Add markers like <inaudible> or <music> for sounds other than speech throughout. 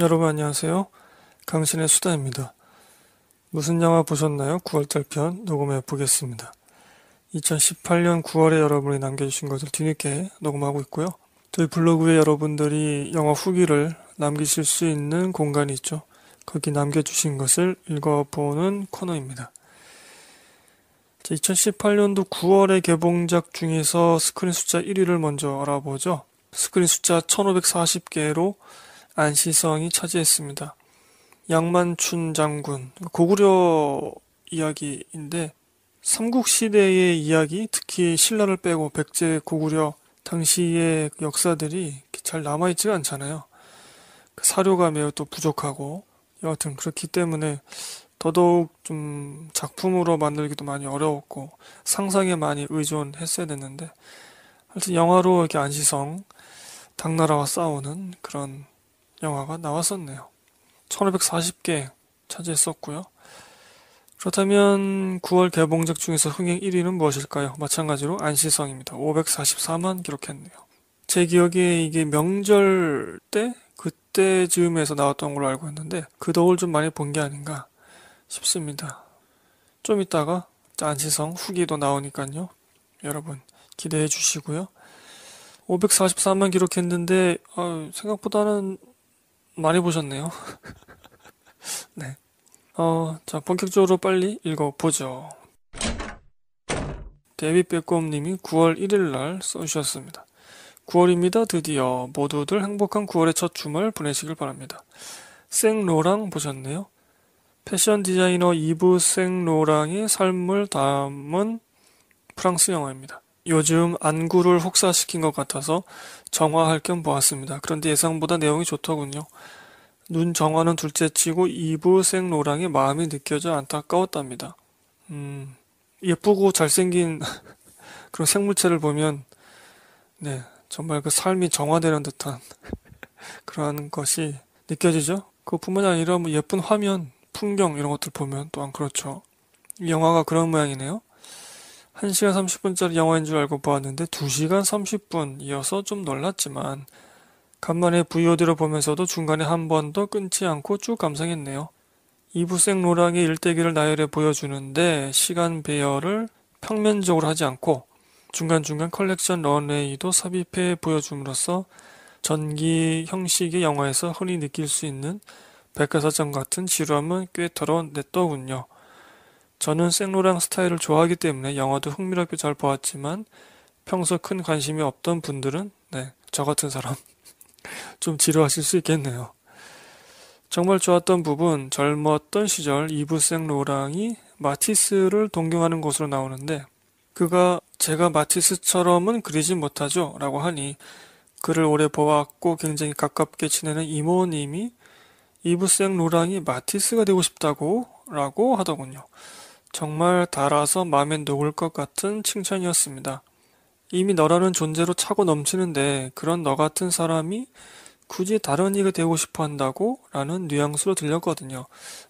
여러분 안녕하세요. 강신의 수다입니다. 무슨 영화 보셨나요? 9월달 편 녹음해 보겠습니다. 2018년 9월에 여러분이 남겨주신 것을 뒤늦게 녹음하고 있고요. 저희 블로그에 여러분들이 영화 후기를 남기실 수 있는 공간이 있죠. 거기 남겨주신 것을 읽어보는 코너입니다. 2018년도 9월에 개봉작 중에서 스크린 숫자 1위를 먼저 알아보죠. 스크린 숫자 1540개로 안시성이 차지했습니다. 양만춘 장군, 고구려 이야기인데 삼국시대의 이야기, 특히 신라를 빼고 백제, 고구려 당시의 역사들이 잘남아있지 않잖아요. 그 사료가 매우 또 부족하고 여하튼 그렇기 때문에 더더욱 좀 작품으로 만들기도 많이 어려웠고 상상에 많이 의존했어야 됐는데 하여튼 영화로 이렇게 안시성 당나라와 싸우는 그런 영화가 나왔었네요. 1540개 차지했었고요. 그렇다면 9월 개봉작 중에서 흥행 1위는 무엇일까요? 마찬가지로 안시성입니다. 544만 기록했네요. 제 기억에 이게 명절 때 그때 즈음에서 나왔던 걸로 알고 있는데 그 덕을 좀 많이 본 게 아닌가 싶습니다. 좀 이따가 안시성 후기도 나오니까요. 여러분 기대해 주시고요. 544만 기록했는데 아, 생각보다는 많이 보셨네요. <laughs> 네. 어, 자, 본격적으로 빨리 읽어보죠. 데뷔 빼꼼님이 9월 1일날 써주셨습니다. 9월입니다. 드디어 모두들 행복한 9월의 첫 주말 보내시길 바랍니다. 생로랑 보셨네요. 패션 디자이너 이브 생로랑의 삶을 담은 프랑스 영화입니다. 요즘 안구를 혹사시킨 것 같아서 정화할 겸 보았습니다. 그런데 예상보다 내용이 좋더군요. 눈 정화는 둘째치고 이브 생로랑의 마음이 느껴져 안타까웠답니다. 음, 예쁘고 잘생긴 <laughs> 그런 생물체를 보면 네 정말 그 삶이 정화되는 듯한 <laughs> 그런 것이 느껴지죠. 그뿐만 아니라 뭐 예쁜 화면, 풍경 이런 것들 보면 또한 그렇죠. 영화가 그런 모양이네요. 1시간 30분짜리 영화인 줄 알고 보았는데 2시간 30분이어서 좀 놀랐지만 간만에 VOD로 보면서도 중간에 한 번도 끊지 않고 쭉 감상했네요. 이부생 로랑의 일대기를 나열해 보여주는데 시간 배열을 평면적으로 하지 않고 중간중간 컬렉션 런웨이도 삽입해 보여줌으로써 전기 형식의 영화에서 흔히 느낄 수 있는 백화사전 같은 지루함은 꽤 덜어냈더군요. 저는 생로랑 스타일을 좋아하기 때문에 영화도 흥미롭게 잘 보았지만 평소 큰 관심이 없던 분들은 네, 저 같은 사람 <laughs> 좀 지루하실 수 있겠네요. 정말 좋았던 부분 젊었던 시절 이브생 로랑이 마티스를 동경하는 것으로 나오는데 그가 제가 마티스처럼은 그리지 못하죠 라고 하니 그를 오래 보았고 굉장히 가깝게 지내는 이모님이 이브생 로랑이 마티스가 되고 싶다고 라고 하더군요. 정말 달아서 마음에 녹을 것 같은 칭찬이었습니다. 이미 너라는 존재로 차고 넘치는데 그런 너 같은 사람이 굳이 다른 이가 되고 싶어 한다고? 라는 뉘앙스로 들렸거든요.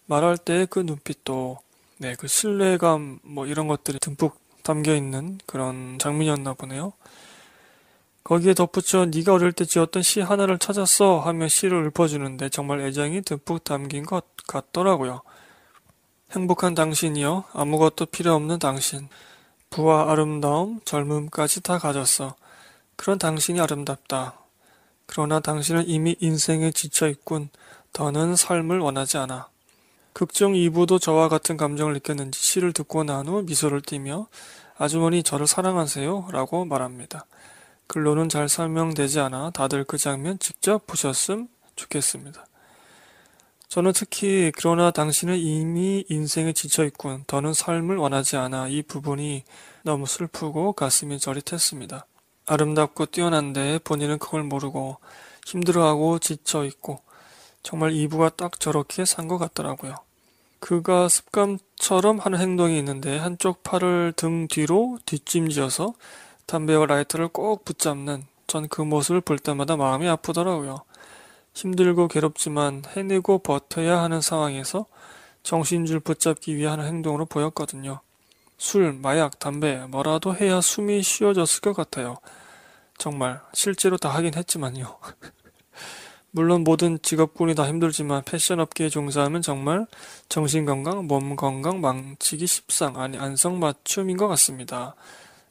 말할 때 그 눈빛도, 네, 그 신뢰감 뭐 이런 것들이 듬뿍 담겨 있는 그런 장면이었나 보네요. 거기에 덧붙여 네가 어릴 때 지었던 시 하나를 찾았어 하며 시를 읊어주는데 정말 애정이 듬뿍 담긴 것 같더라고요. 행복한 당신이여 아무것도 필요 없는 당신. 부와 아름다움, 젊음까지 다 가졌어. 그런 당신이 아름답다. 그러나 당신은 이미 인생에 지쳐 있군. 더는 삶을 원하지 않아. 극중 이부도 저와 같은 감정을 느꼈는지 시를 듣고 난 후 미소를 띠며 아주머니 저를 사랑하세요 라고 말합니다. 글로는 잘 설명되지 않아 다들 그 장면 직접 보셨음 좋겠습니다. 저는 특히 그러나 당신은 이미 인생에 지쳐 있군. 더는 삶을 원하지 않아. 이 부분이 너무 슬프고 가슴이 저릿했습니다. 아름답고 뛰어난데 본인은 그걸 모르고 힘들어하고 지쳐 있고 정말 이브가 딱 저렇게 산 것 같더라고요. 그가 습관처럼 하는 행동이 있는데 한쪽 팔을 등 뒤로 뒷짐지어서 담배와 라이터를 꼭 붙잡는 전 그 모습을 볼 때마다 마음이 아프더라고요. 힘들고 괴롭지만 해내고 버텨야 하는 상황에서 정신줄 붙잡기 위한 행동으로 보였거든요. 술, 마약, 담배, 뭐라도 해야 숨이 쉬어졌을 것 같아요. 정말, 실제로 다 하긴 했지만요. <laughs> 물론 모든 직업군이 다 힘들지만 패션 업계에 종사하면 정말 정신건강, 몸건강 망치기 십상, 아니, 안성맞춤인 것 같습니다.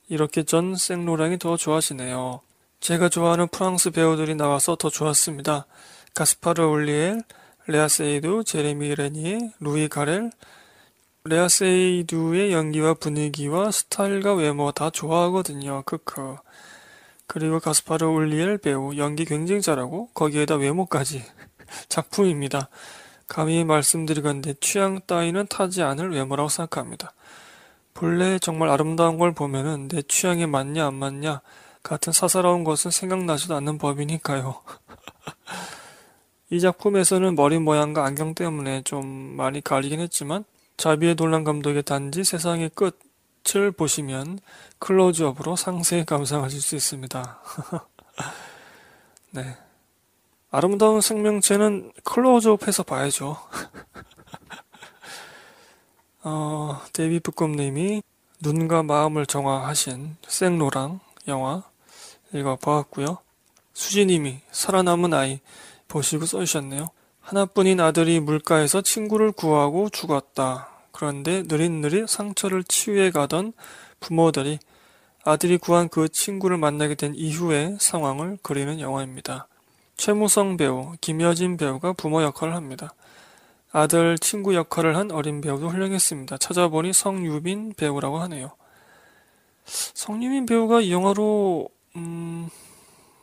이렇게 전 생로랑이 더 좋아지네요. 제가 좋아하는 프랑스 배우들이 나와서 더 좋았습니다. 가스파르 올리엘, 레아세이두, 제레미 레니, 루이 가렐, 레아세이두의 연기와 분위기와 스타일과 외모 다 좋아하거든요. 크크. 그리고 가스파르 올리엘 배우 연기 굉장히 잘하고 거기에다 외모까지 <laughs> 작품입니다. 감히 말씀드리건데 취향 따위는 타지 않을 외모라고 생각합니다. 본래 정말 아름다운 걸 보면은 내 취향에 맞냐 안 맞냐 같은 사사로운 것은 생각나지도 않는 법이니까요. <laughs> 이 작품에서는 머리 모양과 안경 때문에 좀 많이 가리긴 했지만 자비의 돌란 감독의 단지 세상의 끝을 보시면 클로즈업으로 상세히 감상하실 수 있습니다. <laughs> 네. 아름다운 생명체는 클로즈업해서 봐야죠. <laughs> 어, 데이비 부검님이 눈과 마음을 정화하신 생로랑 영화 읽어보았고요. 수진님이 살아남은 아이 보시고 써주셨네요. 하나뿐인 아들이 물가에서 친구를 구하고 죽었다. 그런데 느릿느릿 상처를 치유해 가던 부모들이 아들이 구한 그 친구를 만나게 된 이후의 상황을 그리는 영화입니다. 최무성 배우, 김여진 배우가 부모 역할을 합니다. 아들 친구 역할을 한 어린 배우도 훌륭했습니다. 찾아보니 성유빈 배우라고 하네요. 성유빈 배우가 이 영화로 음,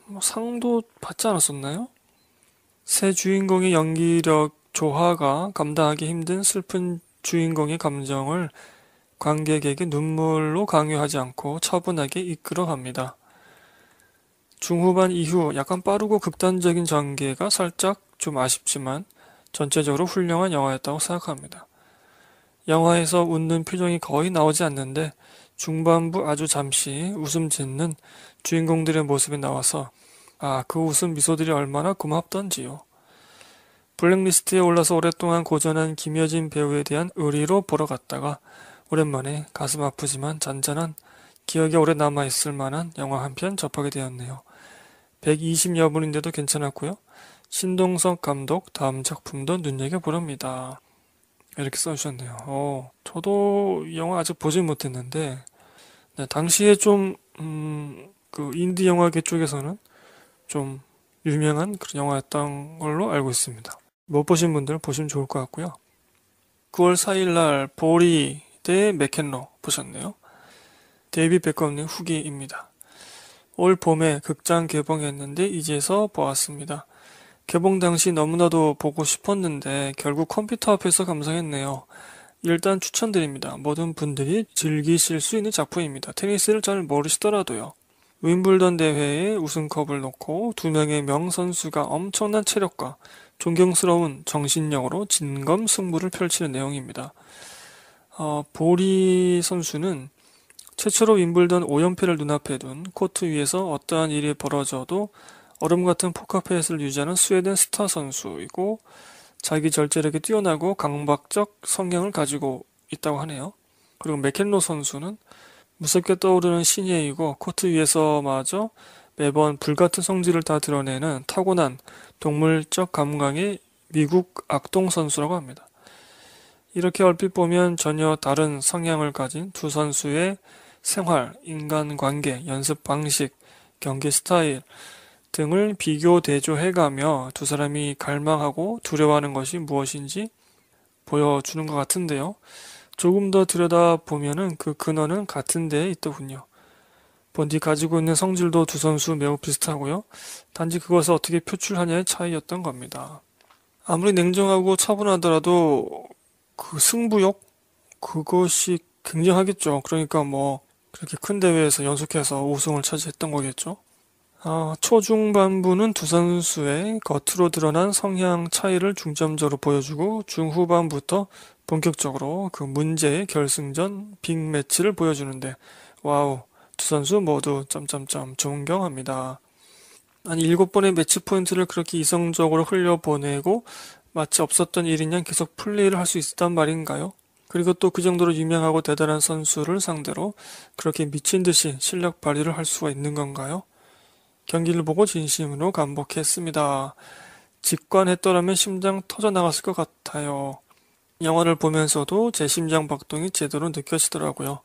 뭐 상도 받지 않았었나요? 새 주인공의 연기력 조화가 감당하기 힘든 슬픈 주인공의 감정을 관객에게 눈물로 강요하지 않고 차분하게 이끌어 갑니다. 중후반 이후 약간 빠르고 극단적인 전개가 살짝 좀 아쉽지만 전체적으로 훌륭한 영화였다고 생각합니다. 영화에서 웃는 표정이 거의 나오지 않는데 중반부 아주 잠시 웃음 짓는 주인공들의 모습이 나와서 아, 그 웃음 미소들이 얼마나 고맙던지요. 블랙리스트에 올라서 오랫동안 고전한 김여진 배우에 대한 의리로 보러 갔다가 오랜만에 가슴 아프지만 잔잔한 기억에 오래 남아있을 만한 영화 한 편 접하게 되었네요. 120여 분인데도 괜찮았고요. 신동석 감독 다음 작품도 눈여겨보렵니다. 이렇게 써주셨네요. 어, 저도 영화 아직 보진 못했는데 네, 당시에 좀, 음, 그 인디 영화계 쪽에서는 좀 유명한 그런 영화였던 걸로 알고 있습니다. 못 보신 분들은 보시면 좋을 것 같고요. 9월 4일날 보리 대 맥켄러 보셨네요. 데이비 백업님 후기입니다. 올 봄에 극장 개봉했는데 이제서 보았습니다. 개봉 당시 너무나도 보고 싶었는데 결국 컴퓨터 앞에서 감상했네요. 일단 추천드립니다. 모든 분들이 즐기실 수 있는 작품입니다. 테니스를 잘 모르시더라도요. 윈블던 대회에 우승컵을 놓고 두 명의 명선수가 엄청난 체력과 존경스러운 정신력으로 진검 승부를 펼치는 내용입니다. 어, 보리 선수는 최초로 윈블던 5연패를 눈앞에 둔 코트 위에서 어떠한 일이 벌어져도 얼음 같은 포카페이스를 유지하는 스웨덴 스타 선수이고 자기 절제력이 뛰어나고 강박적 성향을 가지고 있다고 하네요. 그리고 맥켄로 선수는 무섭게 떠오르는 신예이고 코트 위에서마저 매번 불같은 성질을 다 드러내는 타고난 동물적 감각의 미국 악동 선수라고 합니다. 이렇게 얼핏 보면 전혀 다른 성향을 가진 두 선수의 생활, 인간관계, 연습 방식, 경기 스타일 등을 비교 대조해가며 두 사람이 갈망하고 두려워하는 것이 무엇인지 보여주는 것 같은데요. 조금 더들여다보면그 근원은 같은 데에 있더군요. 본디 가지고 있는 성질도 두 선수 매우 비슷하고요. 단지 그것을 어떻게 표출하냐의 차이였던 겁니다. 아무리 냉정하고 차분하더라도 그 승부욕 그것이 굉장하겠죠. 그러니까 뭐 그렇게 큰 대회에서 연속해서 우승을 차지했던 거겠죠. 아, 초중반부는 두 선수의 겉으로 드러난 성향 차이를 중점적으로 보여주고 중후반부터 본격적으로 그 문제의 결승전 빅매치를 보여주는데 와우 두 선수 모두 점점점 존경합니다. 한 일곱 번의 매치 포인트를 그렇게 이성적으로 흘려보내고 마치 없었던 일인 양 계속 플레이를 할 수 있었단 말인가요? 그리고 또 그 정도로 유명하고 대단한 선수를 상대로 그렇게 미친 듯이 실력 발휘를 할 수가 있는 건가요? 경기를 보고 진심으로 감복했습니다. 직관했더라면 심장 터져 나갔을 것 같아요. 영화를 보면서도 제 심장 박동이 제대로 느껴지더라고요.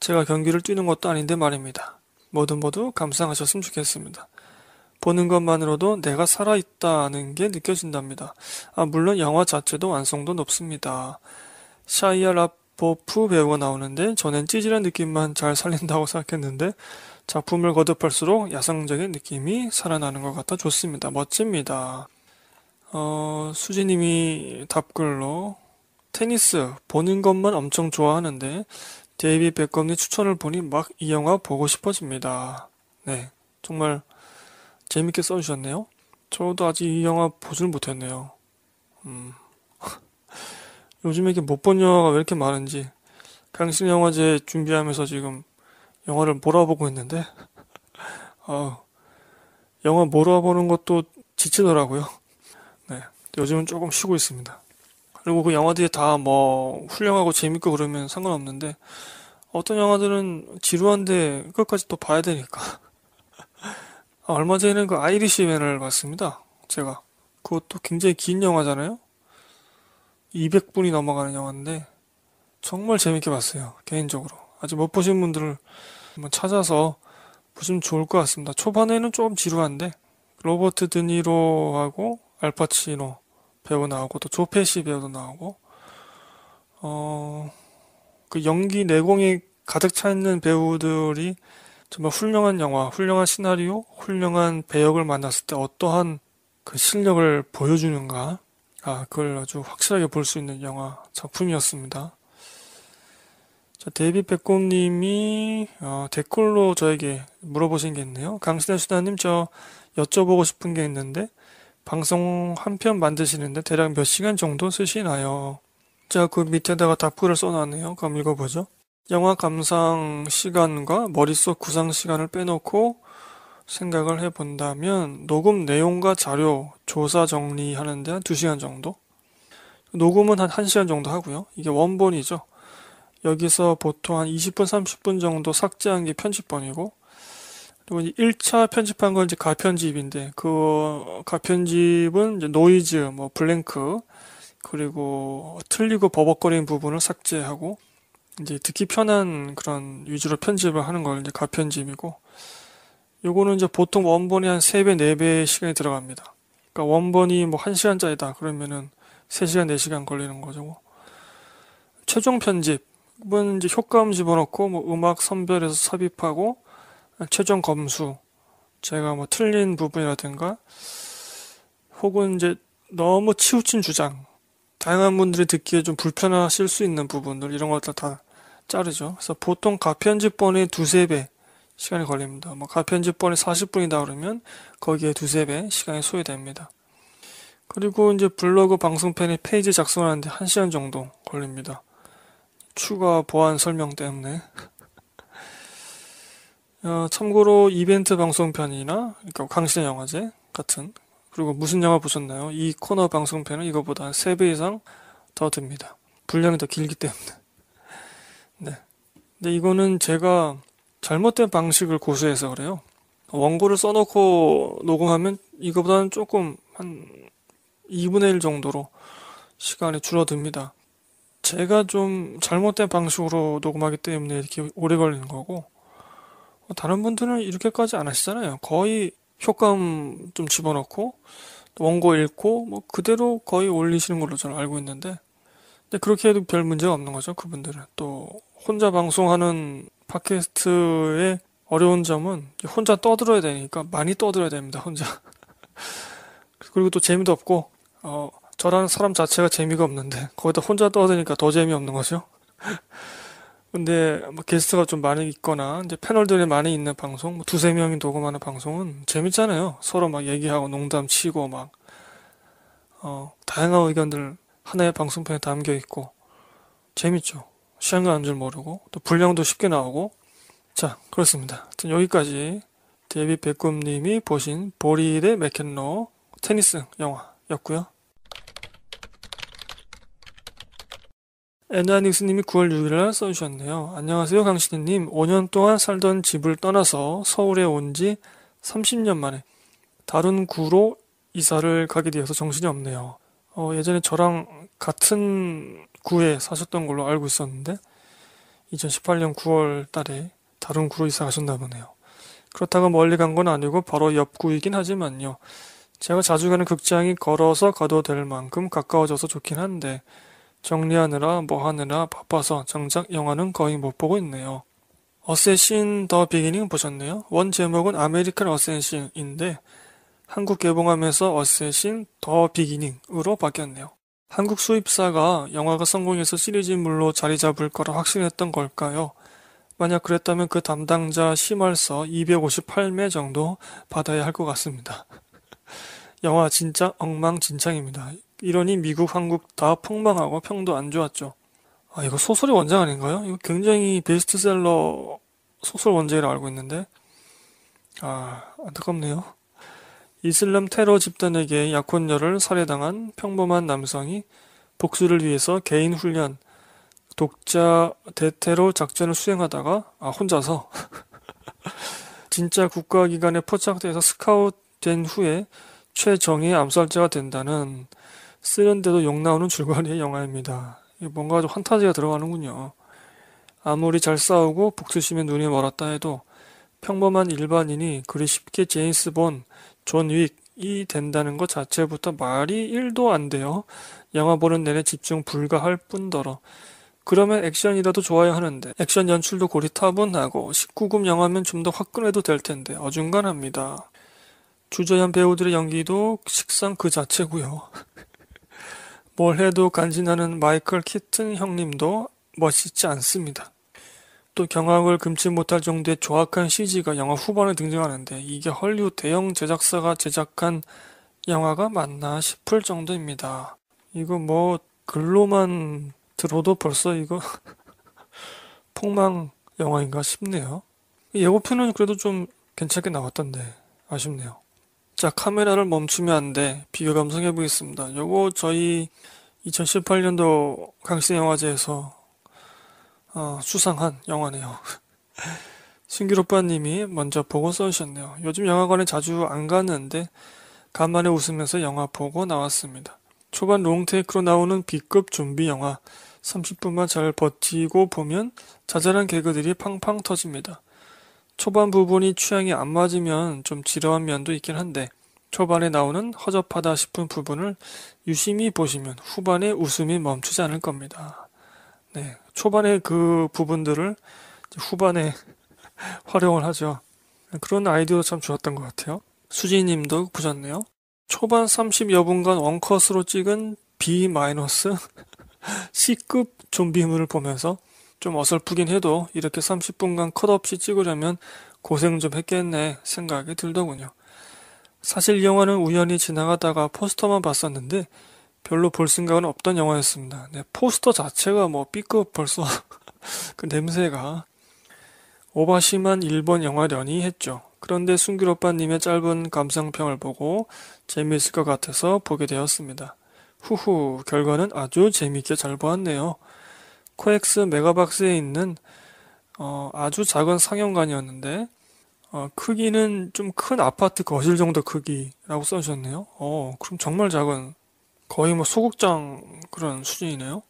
제가 경기를 뛰는 것도 아닌데 말입니다. 뭐든 모두 감상하셨으면 좋겠습니다. 보는 것만으로도 내가 살아있다는 게 느껴진답니다. 아, 물론 영화 자체도 완성도 높습니다. 샤이아 라포프 배우가 나오는데 전엔 찌질한 느낌만 잘 살린다고 생각했는데 작품을 거듭할수록 야성적인 느낌이 살아나는 것 같아 좋습니다. 멋집니다. 어, 수지님이 답글로 테니스 보는 것만 엄청 좋아하는데 데이비 백검님 추천을 보니 막 이 영화 보고 싶어집니다. 네, 정말 재밌게 써주셨네요. 저도 아직 이 영화 보질 못했네요. 음. <laughs> 요즘에 이렇게 못 본 영화가 왜 이렇게 많은지 강신 영화제 준비하면서 지금 영화를 몰아보고 있는데 <laughs> 어, 영화 몰아보는 것도 지치더라고요. 네, 요즘은 조금 쉬고 있습니다. 그리고 그 영화들이 다 뭐 훌륭하고 재밌고 그러면 상관없는데 어떤 영화들은 지루한데 끝까지 또 봐야 되니까. <laughs> 얼마 전에는 그 아이리시맨을 봤습니다. 제가. 그것도 굉장히 긴 영화잖아요. 200분이 넘어가는 영화인데 정말 재밌게 봤어요. 개인적으로. 아직 못 보신 분들을 한번 찾아서 보시면 좋을 것 같습니다. 초반에는 조금 지루한데 로버트 드니로하고 알파치노 배우 나오고 또 조페시 배우도 나오고 어 그 연기 내공이 가득 차 있는 배우들이 정말 훌륭한 영화, 훌륭한 시나리오, 훌륭한 배역을 만났을 때 어떠한 그 실력을 보여주는가, 아, 그걸 아주 확실하게 볼 수 있는 영화 작품이었습니다. 자, 데뷔 백곰님이 어, 댓글로 저에게 물어보신 게 있네요. 강신의 수다님, 저 여쭤보고 싶은 게 있는데, 방송 한 편 만드시는데 대략 몇 시간 정도 쓰시나요? 자, 그 밑에다가 답글을 써놨네요. 그럼 읽어보죠. 영화 감상 시간과 머릿속 구상 시간을 빼놓고 생각을 해본다면 녹음 내용과 자료, 조사 정리하는데 한 2시간 정도? 녹음은 한 1시간 정도 하고요. 이게 원본이죠. 여기서 보통 한 20분, 30분 정도 삭제한 게 편집본이고 그러면 1차 편집한 건 이제 가편집인데, 그, 가편집은 이제 노이즈, 뭐, 블랭크, 그리고 틀리고 버벅거리는 부분을 삭제하고, 이제 듣기 편한 그런 위주로 편집을 하는 걸 이제 가편집이고, 요거는 이제 보통 원본이 한 3배, 4배 시간이 들어갑니다. 그러니까 원본이 뭐 1시간짜리다. 그러면은 3시간, 4시간 걸리는 거죠. 최종 편집은 이제 효과음 집어넣고, 뭐, 음악 선별해서 삽입하고, 최종 검수 제가 뭐 틀린 부분이라든가 혹은 이제 너무 치우친 주장 다양한 분들이 듣기에 좀 불편하실 수 있는 부분들 이런 것들 다 자르죠. 그래서 보통 가편집번이 두세 배 시간이 걸립니다. 뭐가편집번이 40분이다 그러면 거기에 두세 배 시간이 소요됩니다. 그리고 이제 블로그 방송편의 페이지 작성하는데 1시간 정도 걸립니다. 추가 보안 설명 때문에 어, 참고로 이벤트 방송편이나 그러니까 강신의 영화제 같은 그리고 무슨 영화 보셨나요? 이 코너 방송편은 이거보다 한 3배 이상 더 듭니다. 분량이 더 길기 때문에. <laughs> 네. 근데 이거는 제가 잘못된 방식을 고수해서 그래요. 원고를 써놓고 녹음하면 이거보다는 조금 한 2분의 1 정도로 시간이 줄어듭니다. 제가 좀 잘못된 방식으로 녹음하기 때문에 이렇게 오래 걸리는 거고, 어, 다른 분들은 이렇게까지 안 하시잖아요. 거의 효과음 좀 집어넣고 원고 읽고 뭐 그대로 거의 올리시는 걸로 저는 알고 있는데 근데 그렇게 해도 별 문제가 없는 거죠. 그분들은 또 혼자 방송하는 팟캐스트의 어려운 점은 혼자 떠들어야 되니까 많이 떠들어야 됩니다. 혼자 <laughs> 그리고 또 재미도 없고 어 저라는 사람 자체가 재미가 없는데 거기다 혼자 떠드니까 더 재미없는 거죠. <laughs> 근데 뭐 게스트가 좀 많이 있거나 이제 패널들이 많이 있는 방송, 뭐 두세 명이 녹음하는 방송은 재밌잖아요. 서로 막 얘기하고 농담 치고 막 어, 다양한 의견들 하나의 방송편에 담겨 있고 재밌죠. 시간 가는 줄 모르고 또 분량도 쉽게 나오고 자 그렇습니다. 여기까지 데뷔 백곰님이 보신 보리의 맥켄로 테니스 영화였고요. 엔나닉스님이 9월 6일날 써주셨네요. 안녕하세요 강신희님. 5년 동안 살던 집을 떠나서 서울에 온 지 30년 만에 다른 구로 이사를 가게 되어서 정신이 없네요. 어, 예전에 저랑 같은 구에 사셨던 걸로 알고 있었는데 2018년 9월 달에 다른 구로 이사 가셨나 보네요. 그렇다고 멀리 간 건 아니고 바로 옆 구이긴 하지만요. 제가 자주 가는 극장이 걸어서 가도 될 만큼 가까워져서 좋긴 한데 정리하느라 뭐하느라 바빠서 정작 영화는 거의 못 보고 있네요. 어쌔신 더 비기닝 보셨네요? 원 제목은 아메리칸 어쌔신인데 한국 개봉하면서 어쌔신 더 비기닝으로 바뀌었네요. 한국 수입사가 영화가 성공해서 시리즈물로 자리 잡을 거라 확신했던 걸까요? 만약 그랬다면 그 담당자 심할서 258매 정도 받아야 할 것 같습니다. <laughs> 영화 진짜 엉망진창입니다. 이러니 미국, 한국 다 폭망하고 평도 안 좋았죠. 아, 이거 소설의 원작 아닌가요? 이거 굉장히 베스트셀러 소설 원작이라 고 알고 있는데. 아, 안타깝네요. 이슬람 테러 집단에게 약혼녀를 살해당한 평범한 남성이 복수를 위해서 개인 훈련, 독자 대테러 작전을 수행하다가, 아, 혼자서. <laughs> 진짜 국가기관에 포착돼서 스카웃 된 후에 최정의 암살자가 된다는 쓰는데도 욕 나오는 줄거리의 영화입니다. 뭔가 좀 환타지가 들어가는군요. 아무리 잘 싸우고 복수심에 눈이 멀었다 해도 평범한 일반인이 그리 쉽게 제임스 본, 존 윅이 된다는 것 자체부터 말이 1도 안 돼요. 영화 보는 내내 집중 불가할 뿐더러. 그러면 액션이라도 좋아야 하는데 액션 연출도 고리타분하고 19금 영화면 좀 더 화끈해도 될 텐데 어중간합니다. 주저연 배우들의 연기도 식상 그 자체고요. <laughs> 뭘 해도 간지나는 마이클 키튼 형님도 멋있지 않습니다. 또 경악을 금치 못할 정도의 조악한 CG가 영화 후반에 등장하는데 이게 헐리우드 대형 제작사가 제작한 영화가 맞나 싶을 정도입니다. 이거 뭐 글로만 들어도 벌써 이거 <laughs> 폭망 영화인가 싶네요. 예고편은 그래도 좀 괜찮게 나왔던데 아쉽네요. 자, 카메라를 멈추면 안 돼. 비교 감성해 보겠습니다. 요거 저희 2018년도 강시 영화제에서 어, 수상한 영화네요. <laughs> 신규로빠님이 먼저 보고 써주셨네요. 요즘 영화관에 자주 안 가는데 간만에 웃으면서 영화 보고 나왔습니다. 초반 롱테이크로 나오는 B급 좀비 영화 30분만 잘 버티고 보면 자잘한 개그들이 팡팡 터집니다. 초반 부분이 취향이 안 맞으면 좀 지루한 면도 있긴 한데 초반에 나오는 허접하다 싶은 부분을 유심히 보시면 후반에 웃음이 멈추지 않을 겁니다. 네, 초반에 그 부분들을 후반에 <laughs> 활용을 하죠. 그런 아이디어 참 좋았던 것 같아요. 수지님도 보셨네요. 초반 30여 분간 원컷으로 찍은 B- <laughs> C급 좀비물을 보면서 좀 어설프긴 해도 이렇게 30분간 컷 없이 찍으려면 고생 좀 했겠네 생각이 들더군요. 사실 영화는 우연히 지나가다가 포스터만 봤었는데 별로 볼 생각은 없던 영화였습니다. 네, 포스터 자체가 뭐 B급 벌써 <laughs> 그 냄새가 오바시만 일본 영화련이 했죠. 그런데 순길 오빠님의 짧은 감상평을 보고 재미있을 것 같아서 보게 되었습니다. 후후 결과는 아주 재미있게 잘 보았네요. 코엑스 메가박스에 있는 어, 아주 작은 상영관이었는데 어, 크기는 좀 큰 아파트 거실 정도 크기라고 써주셨네요. 어, 그럼 정말 작은 거의 뭐 소극장 그런 수준이네요.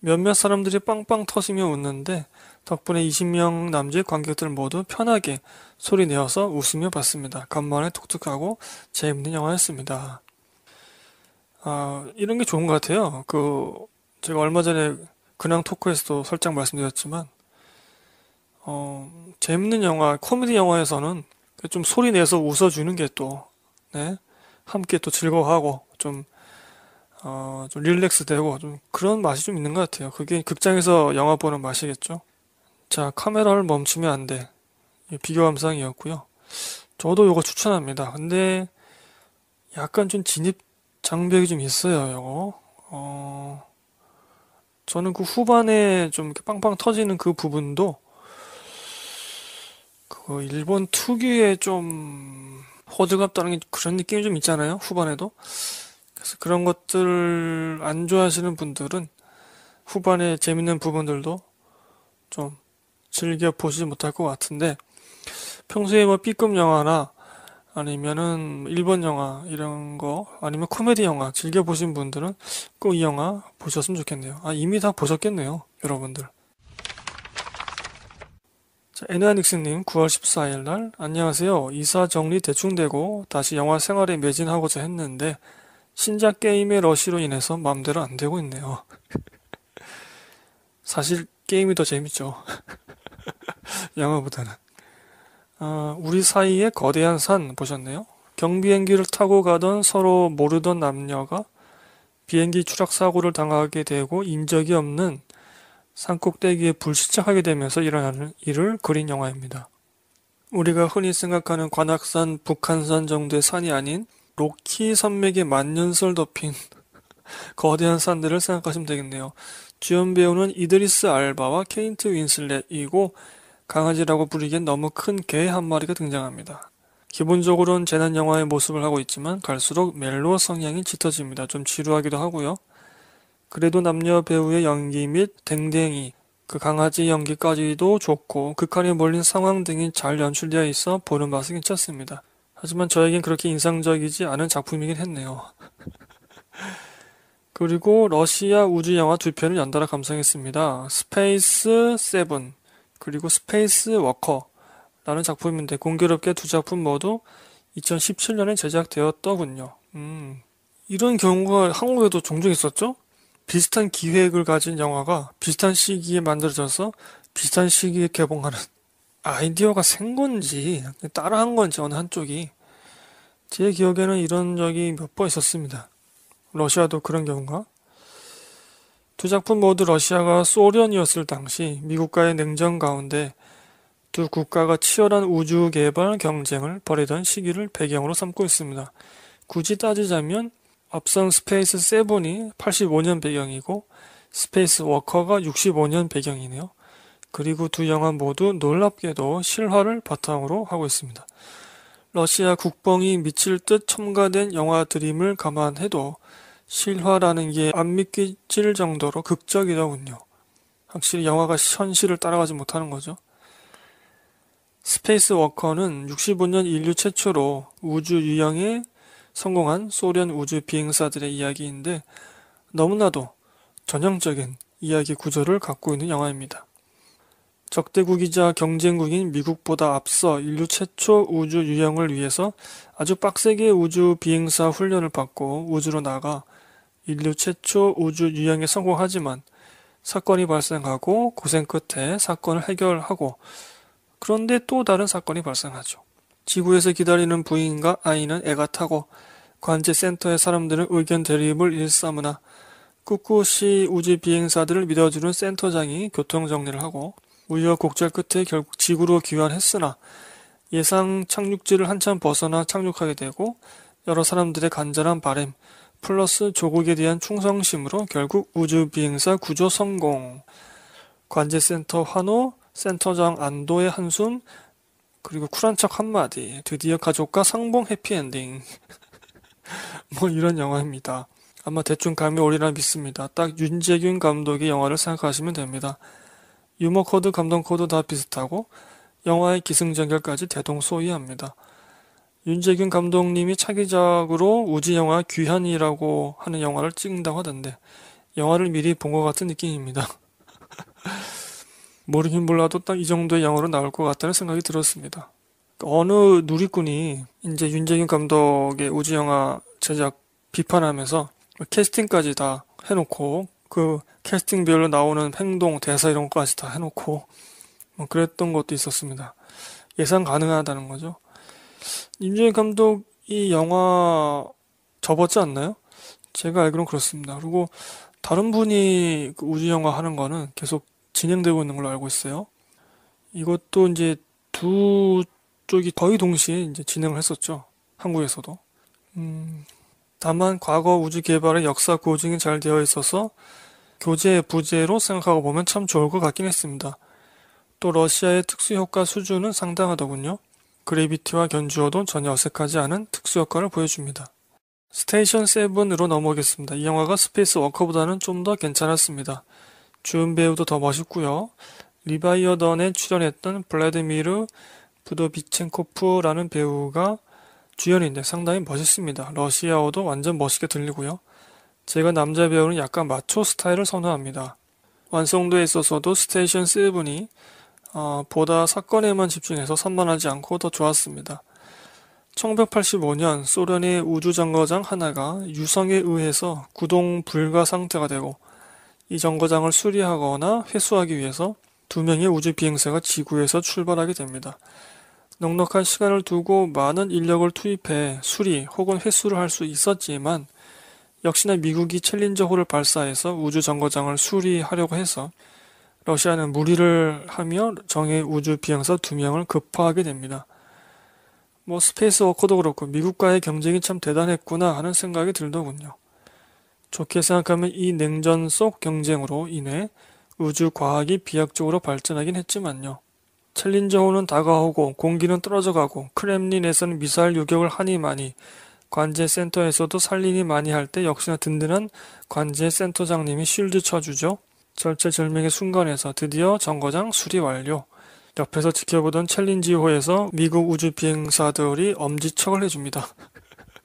몇몇 사람들이 빵빵 터지며 웃는데 덕분에 20명 남짓 관객들 모두 편하게 소리 내어서 웃으며 봤습니다. 간만에 독특하고 재밌는 영화였습니다. 아, 이런 게 좋은 것 같아요. 그, 제가 얼마 전에 그냥 토크에서도 살짝 말씀드렸지만 어, 재밌는 영화, 코미디 영화에서는 좀 소리 내서 웃어주는 게 또, 네? 함께 또 즐거워하고, 좀, 어, 좀 릴렉스 되고, 좀 그런 맛이 좀 있는 것 같아요. 그게 극장에서 영화 보는 맛이겠죠? 자, 카메라를 멈추면 안 돼. 비교 감상이었고요 저도 이거 추천합니다. 근데 약간 좀 진입 장벽이 좀 있어요, 이거. 어, 저는 그 후반에 좀 빵빵 터지는 그 부분도 그 일본 특유의 좀 호들갑다는 게 그런 느낌이 좀 있잖아요. 후반에도. 그래서 그런 것들 안 좋아하시는 분들은 후반에 재밌는 부분들도 좀 즐겨 보시지 못할 것 같은데 평소에 뭐 B급 영화나 아니면은 일본 영화 이런 거 아니면 코미디 영화 즐겨 보신 분들은 꼭 이 영화 보셨으면 좋겠네요. 아 이미 다 보셨겠네요, 여러분들. 자, 에나닉스님 9월 14일 날 안녕하세요. 이사 정리 대충 되고 다시 영화 생활에 매진하고자 했는데 신작 게임의 러시로 인해서 마음대로 안 되고 있네요. <laughs> 사실 게임이 더 재밌죠. <laughs> 영화보다는. 아, 우리 사이에 거대한 산 보셨네요. 경비행기를 타고 가던 서로 모르던 남녀가 비행기 추락 사고를 당하게 되고 인적이 없는 산꼭대기에 불시착하게 되면서 일어나는 일을 그린 영화입니다. 우리가 흔히 생각하는 관악산, 북한산 정도의 산이 아닌 로키 산맥의 만년설 덮인 <laughs> 거대한 산들을 생각하시면 되겠네요. 주연 배우는 이드리스 알바와 케인트 윈슬렛이고 강아지라고 부르기엔 너무 큰 개 한 마리가 등장합니다. 기본적으로는 재난 영화의 모습을 하고 있지만 갈수록 멜로 성향이 짙어집니다. 좀 지루하기도 하고요. 그래도 남녀 배우의 연기 및 댕댕이, 그 강아지 연기까지도 좋고 극한에 몰린 상황 등이 잘 연출되어 있어 보는 맛은 괜찮습니다. 하지만 저에겐 그렇게 인상적이지 않은 작품이긴 했네요. <laughs> 그리고 러시아 우주 영화 두 편을 연달아 감상했습니다. 스페이스 세븐 그리고 스페이스 워커라는 작품인데 공교롭게 두 작품 모두 2017년에 제작되었더군요. 음, 이런 경우가 한국에도 종종 있었죠? 비슷한 기획을 가진 영화가 비슷한 시기에 만들어져서 비슷한 시기에 개봉하는 <laughs> 아이디어가 생 건지 따라한 건지 어느 한쪽이 제 기억에는 이런 적이 몇 번 있었습니다. 러시아도 그런 경우가 두 작품 모두 러시아가 소련이었을 당시 미국과의 냉전 가운데 두 국가가 치열한 우주 개발 경쟁을 벌이던 시기를 배경으로 삼고 있습니다. 굳이 따지자면 앞선 스페이스 세븐이 85년 배경이고 스페이스 워커가 65년 배경이네요. 그리고 두 영화 모두 놀랍게도 실화를 바탕으로 하고 있습니다. 러시아 국뽕이 미칠 듯 첨가된 영화들임을 감안해도 실화라는 게 안 믿기질 정도로 극적이더군요. 확실히 영화가 현실을 따라가지 못하는 거죠. 스페이스 워커는 65년 인류 최초로 우주 유형에 성공한 소련 우주 비행사들의 이야기인데 너무나도 전형적인 이야기 구조를 갖고 있는 영화입니다. 적대국이자 경쟁국인 미국보다 앞서 인류 최초 우주 유형을 위해서 아주 빡세게 우주 비행사 훈련을 받고 우주로 나가 인류 최초 우주 유양에 성공하지만 사건이 발생하고 고생 끝에 사건을 해결하고 그런데 또 다른 사건이 발생하죠. 지구에서 기다리는 부인과 아이는 애가 타고 관제센터의 사람들은 의견 대립을 일삼으나 꿋꿋이 우주 비행사들을 믿어주는 센터장이 교통정리를 하고 우여곡절 끝에 결국 지구로 귀환했으나 예상 착륙지를 한참 벗어나 착륙하게 되고 여러 사람들의 간절한 바램 플러스 조국에 대한 충성심으로 결국 우주비행사 구조 성공, 관제센터 환호, 센터장 안도의 한숨, 그리고 쿨한 척 한마디, 드디어 가족과 상봉 해피엔딩. <laughs> 뭐 이런 영화입니다. 아마 대충 감이 오리라 믿습니다. 딱 윤재균 감독의 영화를 생각하시면 됩니다. 유머 코드, 감동 코드 다 비슷하고 영화의 기승전결까지 대동소이합니다. 윤재균 감독님이 차기작으로 우지 영화 귀한이라고 하는 영화를 찍는다고 하던데 영화를 미리 본 것 같은 느낌입니다. <laughs> 모르긴 몰라도 딱 이 정도의 영화로 나올 것 같다는 생각이 들었습니다. 어느 누리꾼이 이제 윤재균 감독의 우주 영화 제작 비판하면서 캐스팅까지 다 해놓고 그 캐스팅별로 나오는 행동, 대사 이런 것까지 다 해놓고 뭐 그랬던 것도 있었습니다. 예상 가능하다는 거죠. 임준일 감독 이 영화 접었지 않나요? 제가 알기론 그렇습니다. 그리고 다른 분이 그 우주 영화 하는 거는 계속 진행되고 있는 걸로 알고 있어요. 이것도 이제 두 쪽이 거의 동시에 이제 진행을 했었죠. 한국에서도. 음, 다만 과거 우주 개발의 역사 고증이 잘 되어 있어서 교재 부재로 생각하고 보면 참 좋을 것 같긴 했습니다. 또 러시아의 특수 효과 수준은 상당하더군요. 그레비티와 견주어도 전혀 어색하지 않은 특수 효과를 보여줍니다. 스테이션 7으로 넘어오겠습니다. 이 영화가 스페이스 워커보다는 좀 더 괜찮았습니다. 주은 배우도 더 멋있고요. 리바이어던에 출연했던 블레드미르 부도비첸코프라는 배우가 주연인데 상당히 멋있습니다. 러시아어도 완전 멋있게 들리고요. 제가 남자 배우는 약간 마초 스타일을 선호합니다. 완성도에 있어서도 스테이션 7이 어, 보다 사건에만 집중해서 산만하지 않고 더 좋았습니다. 1985년 소련의 우주정거장 하나가 유성에 의해서 구동 불가 상태가 되고 이 정거장을 수리하거나 회수하기 위해서 두 명의 우주 비행사가 지구에서 출발하게 됩니다. 넉넉한 시간을 두고 많은 인력을 투입해 수리 혹은 회수를 할 수 있었지만 역시나 미국이 챌린저호를 발사해서 우주 정거장을 수리하려고 해서 러시아는 무리를 하며 정해 우주 비행사 두 명을 급파하게 됩니다. 뭐 스페이스워커도 그렇고 미국과의 경쟁이 참 대단했구나 하는 생각이 들더군요. 좋게 생각하면 이 냉전 속 경쟁으로 인해 우주 과학이 비약적으로 발전하긴 했지만요. 챌린저호는 다가오고 공기는 떨어져 가고 크렘린에서는 미사일 요격을 하니 많이 관제 센터에서도 살리니 많이 할 때 역시나 든든한 관제 센터장님이 쉴드 쳐주죠. 절체절명의 순간에서 드디어 정거장 수리 완료. 옆에서 지켜보던 챌린지호에서 미국 우주비행사들이 엄지척을 해줍니다.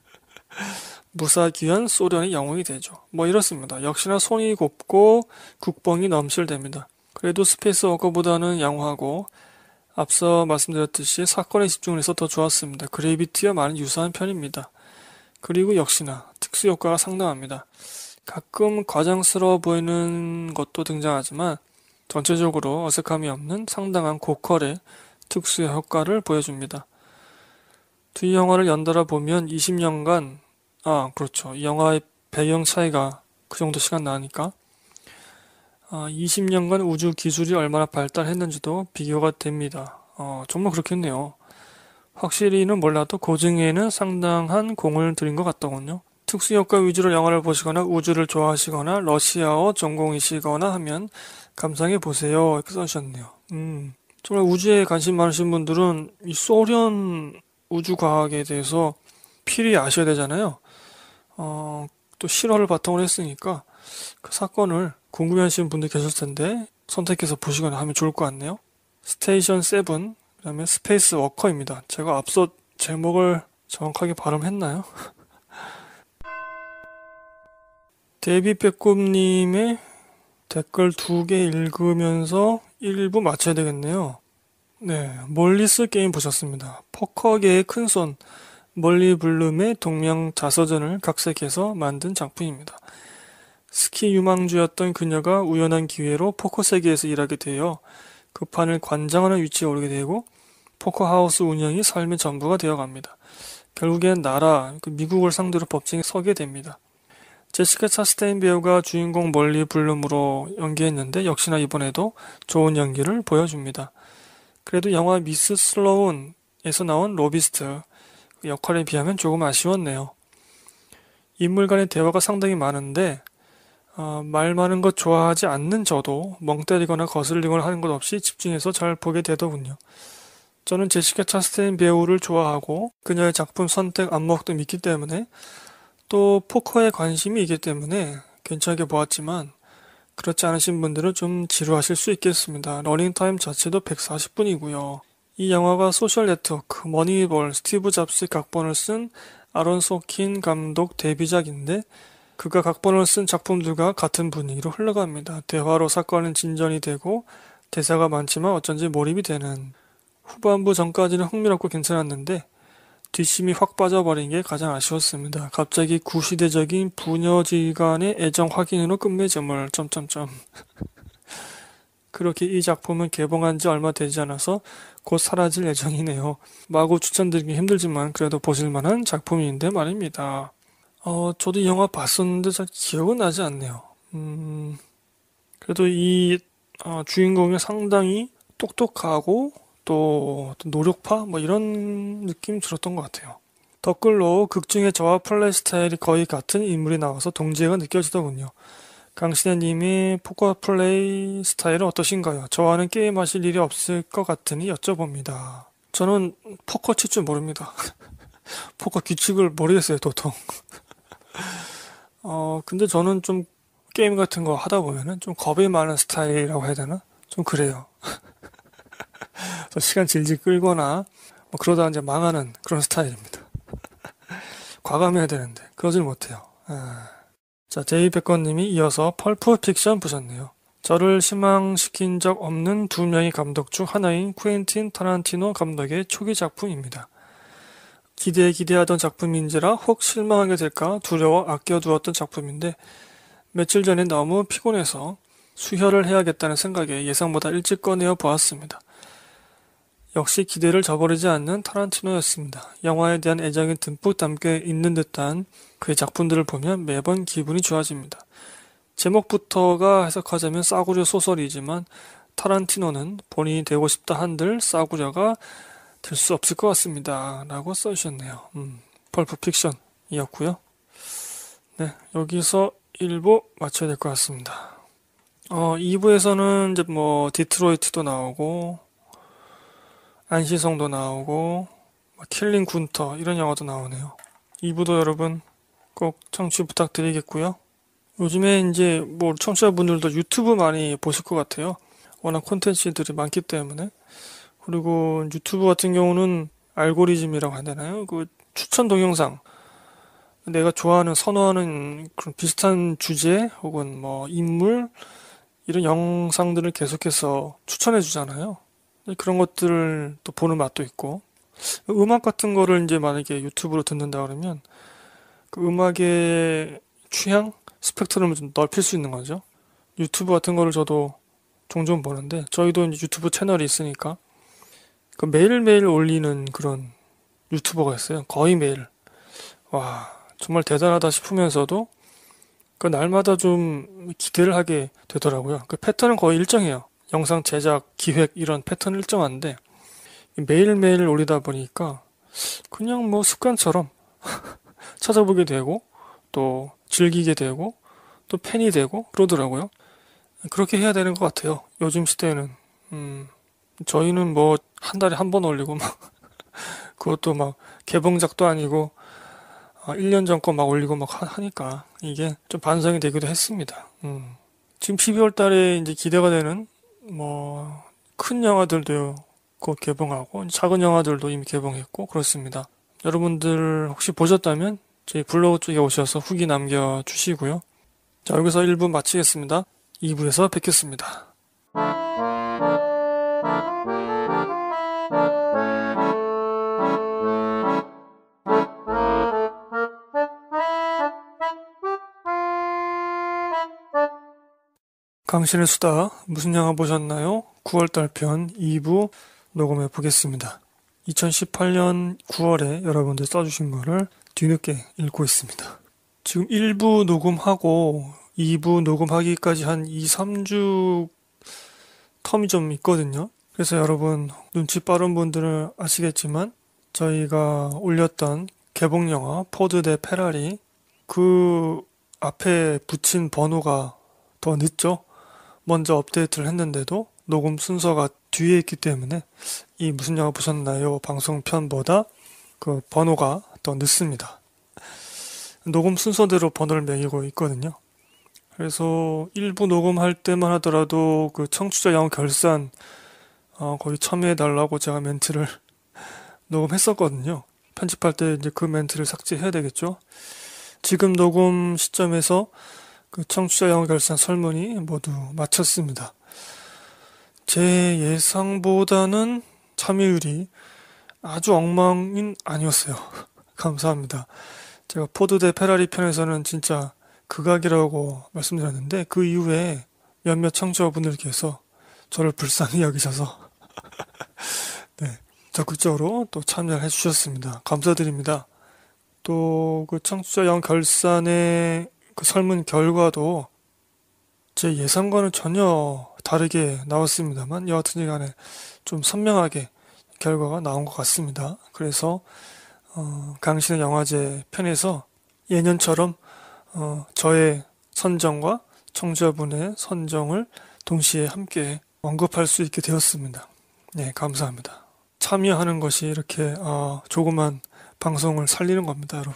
<laughs> 무사귀한 소련의 영웅이 되죠. 뭐 이렇습니다. 역시나 손이 곱고 국뽕이 넘실됩니다. 그래도 스페이스 워커보다는 양호하고 앞서 말씀드렸듯이 사건에 집중해서 더 좋았습니다. 그레이비티와 많은 유사한 편입니다. 그리고 역시나 특수효과가 상당합니다. 가끔 과장스러워 보이는 것도 등장하지만 전체적으로 어색함이 없는 상당한 고퀄의 특수의 효과를 보여줍니다. 두 영화를 연달아 보면 20년간 아 그렇죠 이 영화의 배경 차이가 그 정도 시간 나니까 아, 20년간 우주 기술이 얼마나 발달했는지도 비교가 됩니다. 어, 정말 그렇겠네요. 확실히는 몰라도 고증에는 그 상당한 공을 들인 것 같더군요. 특수효과 위주로 영화를 보시거나 우주를 좋아하시거나 러시아어 전공이시거나 하면 감상해 보세요. 이렇게 써주셨네요. 음, 정말 우주에 관심 많으신 분들은 이 소련 우주과학에 대해서 필히 아셔야 되잖아요. 어, 또 실화를 바탕으로 했으니까 그 사건을 궁금해 하시는 분들 계실 텐데 선택해서 보시거나 하면 좋을 것 같네요. 스테이션 7, 그 다음에 스페이스 워커입니다. 제가 앞서 제목을 정확하게 발음했나요? <laughs> 데뷔백곰님의 댓글 두 개 읽으면서 1부 마쳐야 되겠네요. 네, 멀리스 게임 보셨습니다. 포커계의 큰손, 멀리블룸의 동명 자서전을 각색해서 만든 작품입니다. 스키 유망주였던 그녀가 우연한 기회로 포커 세계에서 일하게 되어 그 판을 관장하는 위치에 오르게 되고 포커 하우스 운영이 삶의 전부가 되어갑니다. 결국엔 나라, 그 미국을 상대로 법정에 서게 됩니다. 제시카 차스테인 배우가 주인공 멀리 불룸으로 연기했는데 역시나 이번에도 좋은 연기를 보여줍니다. 그래도 영화 미스 슬로운에서 나온 로비스트 역할에 비하면 조금 아쉬웠네요. 인물 간의 대화가 상당히 많은데 어, 말 많은 것 좋아하지 않는 저도 멍 때리거나 거슬리거나 하는 것 없이 집중해서 잘 보게 되더군요. 저는 제시카 차스테인 배우를 좋아하고 그녀의 작품 선택 안목도 믿기 때문에 또 포커에 관심이 있기 때문에 괜찮게 보았지만 그렇지 않으신 분들은 좀 지루하실 수 있겠습니다. 러닝타임 자체도 140분이고요. 이 영화가 소셜 네트워크, 머니볼, 스티브 잡스 각본을 쓴 아론소 킨 감독 데뷔작인데 그가 각본을 쓴 작품들과 같은 분위기로 흘러갑니다. 대화로 사건은 진전이 되고 대사가 많지만 어쩐지 몰입이 되는 후반부 전까지는 흥미롭고 괜찮았는데 뒷심이 확 빠져버린 게 가장 아쉬웠습니다. 갑자기 구시대적인 부녀지간의 애정 확인으로 끝맺음을 점점점 <laughs> 그렇게 이 작품은 개봉한 지 얼마 되지 않아서 곧 사라질 예정이네요. 마구 추천드리기 힘들지만 그래도 보실만한 작품인데 말입니다. 어, 저도 이 영화 봤었는데 잘 기억은 나지 않네요. 음, 그래도 이 어, 주인공이 상당히 똑똑하고 또 노력파 뭐 이런 느낌 들었던 것 같아요. 덧글로 극중에 저와 플레이 스타일이 거의 같은 인물이 나와서 동지애가 느껴지더군요. 강신혜님이 포커 플레이 스타일은 어떠신가요? 저와는 게임하실 일이 없을 것 같으니 여쭤봅니다. 저는 포커 칠 줄 모릅니다. <laughs> 포커 규칙을 모르겠어요, 도통. <laughs> 어, 근데 저는 좀 게임 같은 거 하다 보면은 좀 겁이 많은 스타일이라고 해야 되나? 좀 그래요. 시간 질질 끌거나 뭐 그러다 이제 망하는 그런 스타일입니다. 과감해야 되는데 그러질 못해요. 예. 자 제이백건님이 이어서 펄프 픽션 보셨네요. 저를 실망시킨 적 없는 두 명의 감독 중 하나인 쿠엔틴 타란티노 감독의 초기 작품입니다. 기대 에 기대하던 작품인지라 혹 실망하게 될까 두려워 아껴두었던 작품인데 며칠 전에 너무 피곤해서 수혈을 해야겠다는 생각에 예상보다 일찍 꺼내어 보았습니다. 역시 기대를 저버리지 않는 타란티노였습니다. 영화에 대한 애정이 듬뿍 담겨 있는 듯한 그의 작품들을 보면 매번 기분이 좋아집니다. 제목부터가 해석하자면 싸구려 소설이지만 타란티노는 본인이 되고 싶다 한들 싸구려가 될 수 없을 것 같습니다. 라고 써주셨네요. 음, 펄프 픽션이었고요. 네, 여기서 1부 마쳐야 될 것 같습니다. 어, 2부에서는 이제 뭐 디트로이트도 나오고 안시성도 나오고 뭐 킬링 군터 이런 영화도 나오네요. 2부도 여러분 꼭 청취 부탁드리겠고요. 요즘에 이제 뭐 청취자분들도 유튜브 많이 보실 것 같아요. 워낙 콘텐츠들이 많기 때문에 그리고 유튜브 같은 경우는 알고리즘이라고 하잖아요. 그 추천 동영상 내가 좋아하는 선호하는 그런 비슷한 주제 혹은 뭐 인물 이런 영상들을 계속해서 추천해 주잖아요. 그런 것들을 또 보는 맛도 있고 음악 같은 거를 이제 만약에 유튜브로 듣는다 그러면 그 음악의 취향 스펙트럼을 좀 넓힐 수 있는 거죠. 유튜브 같은 거를 저도 종종 보는데 저희도 이제 유튜브 채널이 있으니까 그 매일매일 올리는 그런 유튜버가 있어요. 거의 매일. 와, 정말 대단하다 싶으면서도 그 날마다 좀 기대를 하게 되더라고요. 그 패턴은 거의 일정해요. 영상 제작, 기획 이런 패턴 일정한데 매일매일 올리다 보니까 그냥 뭐 습관처럼 <laughs> 찾아보게 되고 또 즐기게 되고 또 팬이 되고 그러더라고요. 그렇게 해야 되는 것 같아요. 요즘 시대에는. 음, 저희는 뭐 한 달에 한 번 올리고 막 <laughs> 그것도 막 개봉작도 아니고 1년 어, 전거 막 올리고 막 하니까 이게 좀 반성이 되기도 했습니다. 음. 지금 12월 달에 이제 기대가 되는 뭐큰 영화들도 곧 개봉하고 작은 영화들도 이미 개봉했고 그렇습니다. 여러분들 혹시 보셨다면 저희 블로그 쪽에 오셔서 후기 남겨주시고요. 자 여기서 1부 마치겠습니다. 2부에서 뵙겠습니다. 강신의 수다 무슨 영화 보셨나요? 9월달 편 2부 녹음해 보겠습니다. 2018년 9월에 여러분들 써주신 거를 뒤늦게 읽고 있습니다. 지금 1부 녹음하고 2부 녹음하기까지 한 2, 3주 텀이 좀 있거든요. 그래서 여러분 눈치 빠른 분들은 아시겠지만 저희가 올렸던 개봉 영화 포드 대 페라리 그 앞에 붙인 번호가 더 늦죠? 먼저 업데이트를 했는데도 녹음 순서가 뒤에 있기 때문에 이 무슨 영화 보셨나요 방송편보다 그 번호가 더 늦습니다. 녹음 순서대로 번호를 매기고 있거든요. 그래서 일부 녹음할 때만 하더라도 그 청취자 양 결산 어, 거의 첨예해 달라고 제가 멘트를 <laughs> 녹음했었거든요. 편집할 때 이제 그 멘트를 삭제해야 되겠죠. 지금 녹음 시점에서 그 청취자 영 결산 설문이 모두 마쳤습니다. 제 예상보다는 참여율이 아주 엉망인 아니었어요. <laughs> 감사합니다. 제가 포드 대 페라리 편에서는 진짜 극악이라고 그 말씀드렸는데 그 이후에 몇몇 청취자분들께서 저를 불쌍히 여기셔서 <laughs> 네, 적극적으로 또 참여를 해주셨습니다. 감사드립니다. 또 그 청취자 영결산에 그 설문 결과도 제 예상과는 전혀 다르게 나왔습니다만 여하튼 간에 좀 선명하게 결과가 나온 것 같습니다. 그래서 어, 강신의 영화제 편에서 예년처럼 어, 저의 선정과 청자분의 선정을 동시에 함께 언급할 수 있게 되었습니다. 네, 감사합니다. 참여하는 것이 이렇게 어, 조그만 방송을 살리는 겁니다, 여러분.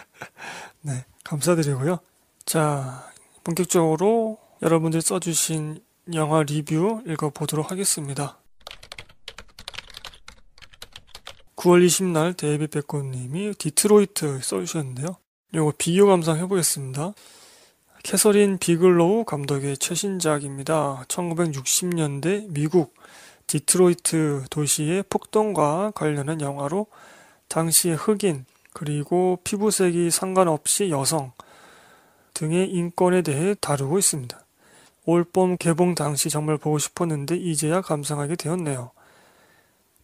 <laughs> 네. 감사드리고요. 자, 본격적으로 여러분들 써주신 영화 리뷰 읽어보도록 하겠습니다. 9월 20날 데이비 백고님이 디트로이트 써주셨는데요. 이거 비교 감상 해보겠습니다. 캐서린 비글로우 감독의 최신작입니다. 1960년대 미국 디트로이트 도시의 폭동과 관련한 영화로 당시의 흑인, 그리고 피부색이 상관없이 여성 등의 인권에 대해 다루고 있습니다. 올봄 개봉 당시 정말 보고 싶었는데 이제야 감상하게 되었네요.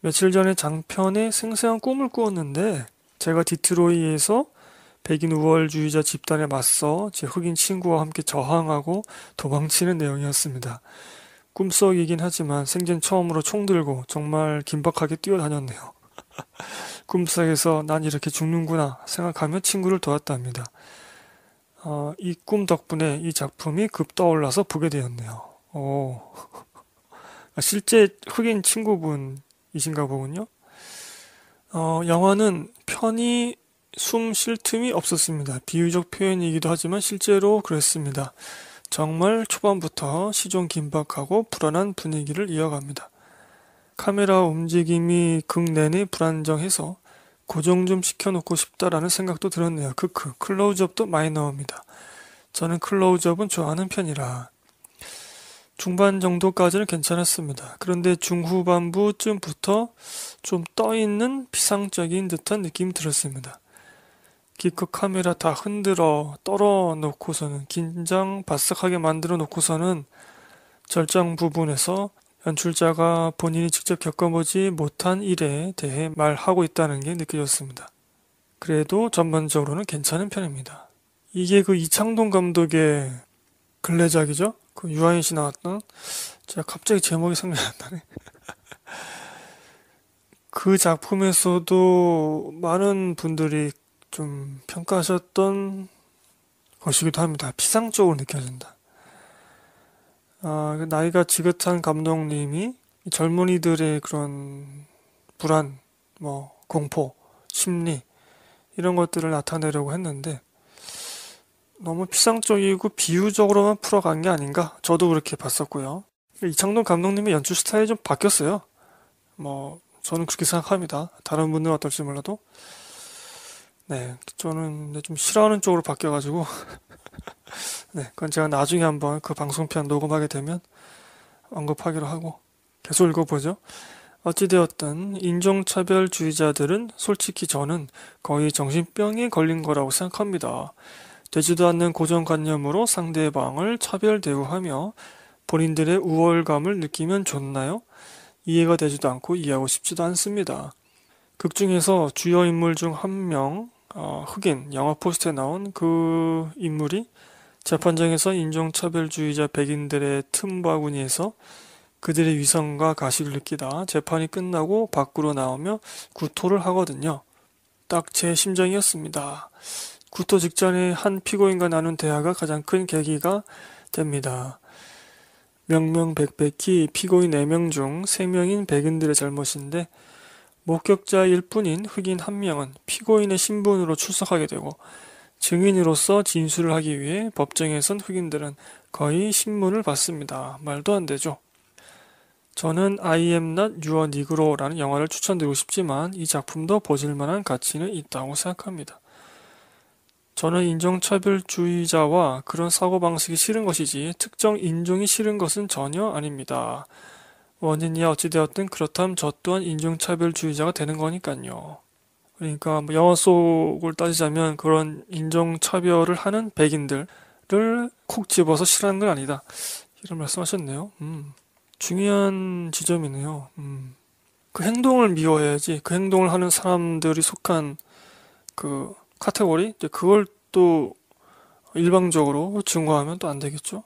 며칠 전에 장편의 생생한 꿈을 꾸었는데 제가 디트로이에서 백인 우월주의자 집단에 맞서 제 흑인 친구와 함께 저항하고 도망치는 내용이었습니다. 꿈속이긴 하지만 생전 처음으로 총 들고 정말 긴박하게 뛰어다녔네요. 꿈속에서 난 이렇게 죽는구나 생각하며 친구를 도왔답니다. 어, 이꿈 덕분에 이 작품이 급 떠올라서 보게 되었네요. 오. <laughs> 실제 흑인 친구분이신가 보군요. 어, 영화는 편히 숨 쉴 틈이 없었습니다. 비유적 표현이기도 하지만 실제로 그랬습니다. 정말 초반부터 시종 긴박하고 불안한 분위기를 이어갑니다. 카메라 움직임이 극내내 불안정해서 고정 좀 시켜놓고 싶다라는 생각도 들었네요. 크크. 클로즈업도 많이 나옵니다. 저는 클로즈업은 좋아하는 편이라. 중반 정도까지는 괜찮았습니다. 그런데 중후반부쯤부터 좀 떠있는 피상적인 듯한 느낌이 들었습니다. 기껏 카메라 다 흔들어 떨어 놓고서는 긴장 바싹하게 만들어 놓고서는 절정 부분에서 연출자가 본인이 직접 겪어보지 못한 일에 대해 말하고 있다는 게 느껴졌습니다. 그래도 전반적으로는 괜찮은 편입니다. 이게 그 이창동 감독의 근래작이죠? 그 유아인 씨 나왔던 제가 갑자기 제목이 생각이 안 나네. <laughs> 그 작품에서도 많은 분들이 좀 평가하셨던 것이기도 합니다. 피상적으로 느껴진다. 아, 그 나이가 지긋한 감독님이 젊은이들의 그런 불안, 뭐 공포, 심리 이런 것들을 나타내려고 했는데 너무 피상적이고 비유적으로만 풀어간 게 아닌가 저도 그렇게 봤었고요. 이창동 감독님의 연출 스타일이 좀 바뀌었어요. 뭐 저는 그렇게 생각합니다. 다른 분들은 어떨지 몰라도 네 저는 좀 싫어하는 쪽으로 바뀌어가지고 <laughs> 네, 그건 제가 나중에 한번 그 방송편 녹음하게 되면 언급하기로 하고 계속 읽어보죠. 어찌되었든 인종차별주의자들은 솔직히 저는 거의 정신병에 걸린 거라고 생각합니다. 되지도 않는 고정관념으로 상대방을 차별 대우하며 본인들의 우월감을 느끼면 좋나요? 이해가 되지도 않고 이해하고 싶지도 않습니다. 극 중에서 주요 인물 중 한 명, 어, 흑인, 영화 포스트에 나온 그 인물이 재판장에서 인종차별주의자 백인들의 틈바구니에서 그들의 위상과 가식을 느끼다 재판이 끝나고 밖으로 나오며 구토를 하거든요. 딱 제 심정이었습니다. 구토 직전에 한 피고인과 나눈 대화가 가장 큰 계기가 됩니다. 명명백백히 피고인 4명 중 3명인 백인들의 잘못인데 목격자일 뿐인 흑인 1명은 피고인의 신분으로 출석하게 되고 증인으로서 진술을 하기 위해 법정에 선 흑인들은 거의 신문을 받습니다. 말도 안 되죠. 저는 I am not your negro라는 영화를 추천드리고 싶지만 이 작품도 보실 만한 가치는 있다고 생각합니다. 저는 인종차별주의자와 그런 사고방식이 싫은 것이지 특정 인종이 싫은 것은 전혀 아닙니다. 원인이야 어찌되었든 그렇다면 저 또한 인종차별주의자가 되는 거니까요. 그러니까 뭐 영화 속을 따지자면 그런 인종차별을 하는 백인들을 콕 집어서 싫어하는 건 아니다. 이런 말씀하셨네요. 음, 중요한 지점이네요. 음, 그 행동을 미워해야지 그 행동을 하는 사람들이 속한 그 카테고리 이제 그걸 또 일방적으로 증거하면 또 안 되겠죠.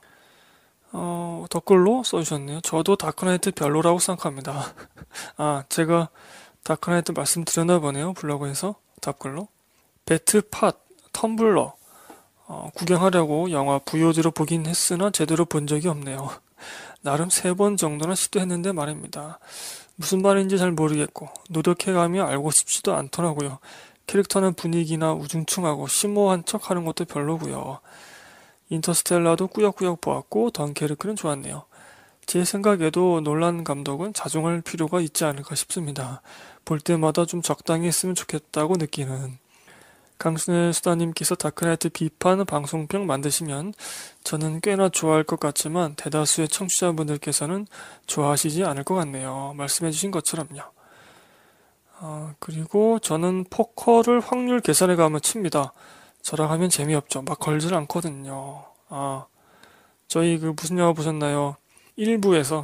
어, 댓글로 써주셨네요. 저도 다크나이트 별로라고 생각합니다. <laughs> 아, 제가 다크나이트 말씀드렸나 보네요. 블로그에서 답글로. 배트팟, 텀블러 어, 구경하려고 영화 VOD로 보긴 했으나 제대로 본 적이 없네요. <laughs> 나름 세 번정도는 시도했는데 말입니다. 무슨 말인지 잘 모르겠고 노력해가며 알고 싶지도 않더라고요. 캐릭터는 분위기나 우중충하고 심오한 척하는 것도 별로고요. 인터스텔라도 꾸역꾸역 보았고 던케르크는 좋았네요. 제 생각에도 놀란 감독은 자중할 필요가 있지 않을까 싶습니다. 볼 때마다 좀 적당히 했으면 좋겠다고 느끼는 강순의 수다님께서 다크나이트 비판 방송평 만드시면 저는 꽤나 좋아할 것 같지만 대다수의 청취자분들께서는 좋아하시지 않을 것 같네요. 말씀해주신 것처럼요. 어, 그리고 저는 포커를 확률 계산에가면 칩니다. 저랑 하면 재미없죠. 막 걸질 않거든요. 아, 저희 그 무슨 영화 보셨나요? 1부에서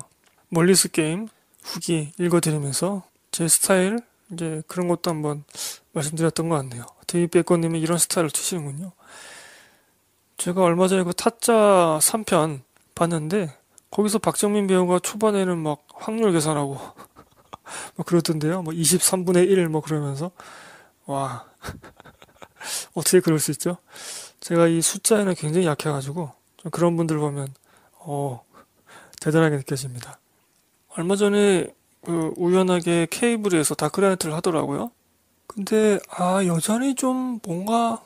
멀리스 게임 후기 읽어드리면서 제 스타일 이제 그런 것도 한번 말씀드렸던 것 같네요. 데이백건님이 이런 스타일을 치시는군요. 제가 얼마 전에 그 타짜 3편 봤는데 거기서 박정민 배우가 초반에는 막 확률 계산하고 뭐 <laughs> 그러던데요. 뭐 23분의 1 뭐 그러면서 와 <laughs> 어떻게 그럴 수 있죠? 제가 이 숫자에는 굉장히 약해가지고 그런 분들 보면 어 대단하게 느껴집니다. 얼마 전에 그 우연하게 케이블에서 다크라이트를 하더라고요. 근데 아 여전히 좀 뭔가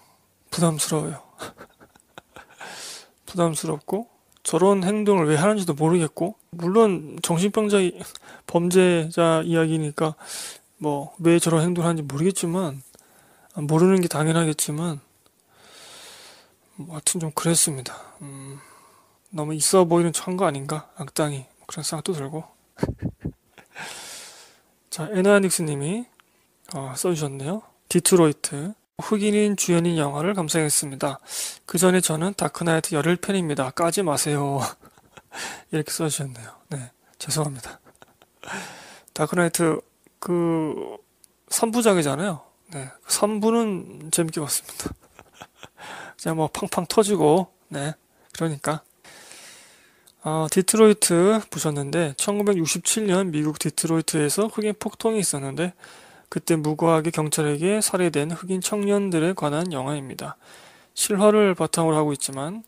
부담스러워요. <laughs> 부담스럽고 저런 행동을 왜 하는지도 모르겠고 물론 정신병자 범죄자 이야기니까 뭐 왜 저런 행동을 하는지 모르겠지만 모르는 게 당연하겠지만 뭐 하여튼 좀 그랬습니다. 음, 너무 있어 보이는 척한 거 아닌가 악당이 그런 생각도 들고 <laughs> 자, 에나닉스님이 어, 써주셨네요. 디트로이트. 흑인인 주연인 영화를 감상했습니다. 그 전에 저는 다크나이트 열흘 팬입니다. 까지 마세요. <laughs> 이렇게 써주셨네요. 네. 죄송합니다. 다크나이트 그 3부작이잖아요. 네. 3부는 그 재밌게 봤습니다. <laughs> 그냥 뭐 팡팡 터지고, 네. 그러니까 아, 디트로이트 보셨는데 1967년 미국 디트로이트에서 흑인 폭동이 있었는데 그때 무고하게 경찰에게 살해된 흑인 청년들에 관한 영화입니다. 실화를 바탕으로 하고 있지만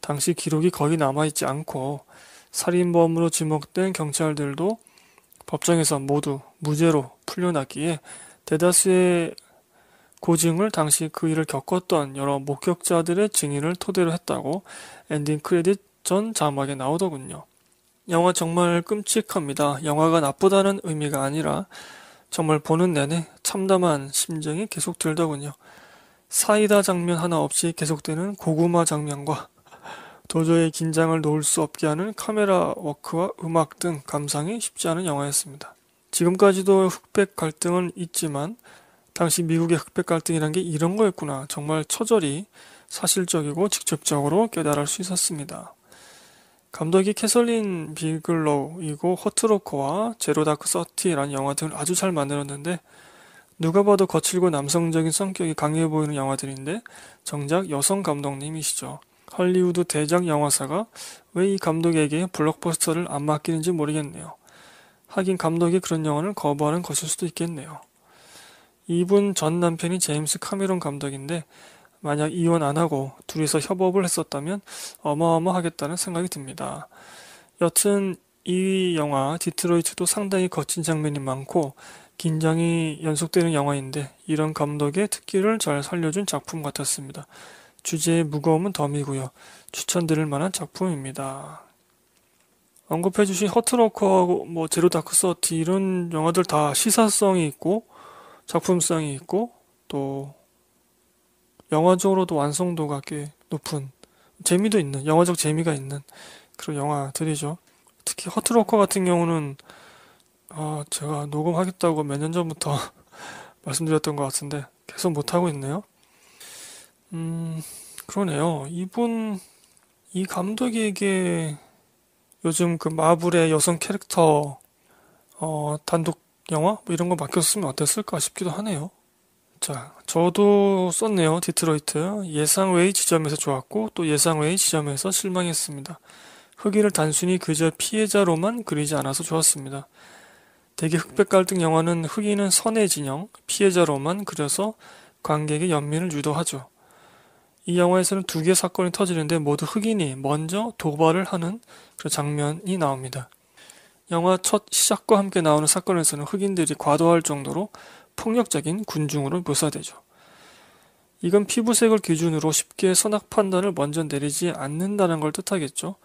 당시 기록이 거의 남아있지 않고 살인범으로 지목된 경찰들도 법정에서 모두 무죄로 풀려났기에 대다수의 고증을 당시 그 일을 겪었던 여러 목격자들의 증인을 토대로 했다고 엔딩 크레딧 전 자막에 나오더군요. 영화 정말 끔찍합니다. 영화가 나쁘다는 의미가 아니라 정말 보는 내내 참담한 심정이 계속 들더군요. 사이다 장면 하나 없이 계속되는 고구마 장면과 도저히 긴장을 놓을 수 없게 하는 카메라 워크와 음악 등 감상이 쉽지 않은 영화였습니다. 지금까지도 흑백 갈등은 있지만 당시 미국의 흑백 갈등이란 게 이런 거였구나. 정말 처절히 사실적이고 직접적으로 깨달을 수 있었습니다. 감독이 캐서린 비글로이고 허트로커와 제로다크 서티라는 영화등을 아주 잘 만들었는데 누가 봐도 거칠고 남성적인 성격이 강해 보이는 영화들인데 정작 여성 감독님이시죠. 할리우드 대작 영화사가 왜 이 감독에게 블록버스터를 안 맡기는지 모르겠네요. 하긴 감독이 그런 영화를 거부하는 것일 수도 있겠네요. 이분 전 남편이 제임스 카메론 감독인데 만약 이혼 안 하고 둘이서 협업을 했었다면 어마어마하겠다는 생각이 듭니다. 여튼 이 영화 디트로이트도 상당히 거친 장면이 많고 긴장이 연속되는 영화인데 이런 감독의 특기를 잘 살려준 작품 같았습니다. 주제의 무거움은 덤이고요. 추천드릴 만한 작품입니다. 언급해주신 허트로커하고 뭐 제로 다크 서티 이런 영화들 다 시사성이 있고 작품성이 있고 또 영화적으로도 완성도가 꽤 높은 재미도 있는 영화적 재미가 있는 그런 영화들이죠. 특히 허트로커 같은 경우는 어, 제가 녹음하겠다고 몇 년 전부터 <laughs> 말씀드렸던 것 같은데 계속 못하고 있네요. 음, 그러네요. 이분, 이 감독에게 요즘 그 마블의 여성 캐릭터, 어, 단독 영화? 뭐 이런 거 맡겼으면 어땠을까 싶기도 하네요. 자, 저도 썼네요. 디트로이트. 예상 외의 지점에서 좋았고 또 예상 외의 지점에서 실망했습니다. 흑인을 단순히 그저 피해자로만 그리지 않아서 좋았습니다. 대개 흑백 갈등 영화는 흑인은 선의 진영, 피해자로만 그려서 관객의 연민을 유도하죠. 이 영화에서는 두 개의 사건이 터지는데 모두 흑인이 먼저 도발을 하는 그 장면이 나옵니다. 영화 첫 시작과 함께 나오는 사건에서는 흑인들이 과도할 정도로 폭력적인 군중으로 묘사되죠. 이건 피부색을 기준으로 쉽게 선악 판단을 먼저 내리지 않는다는 걸 뜻하겠죠.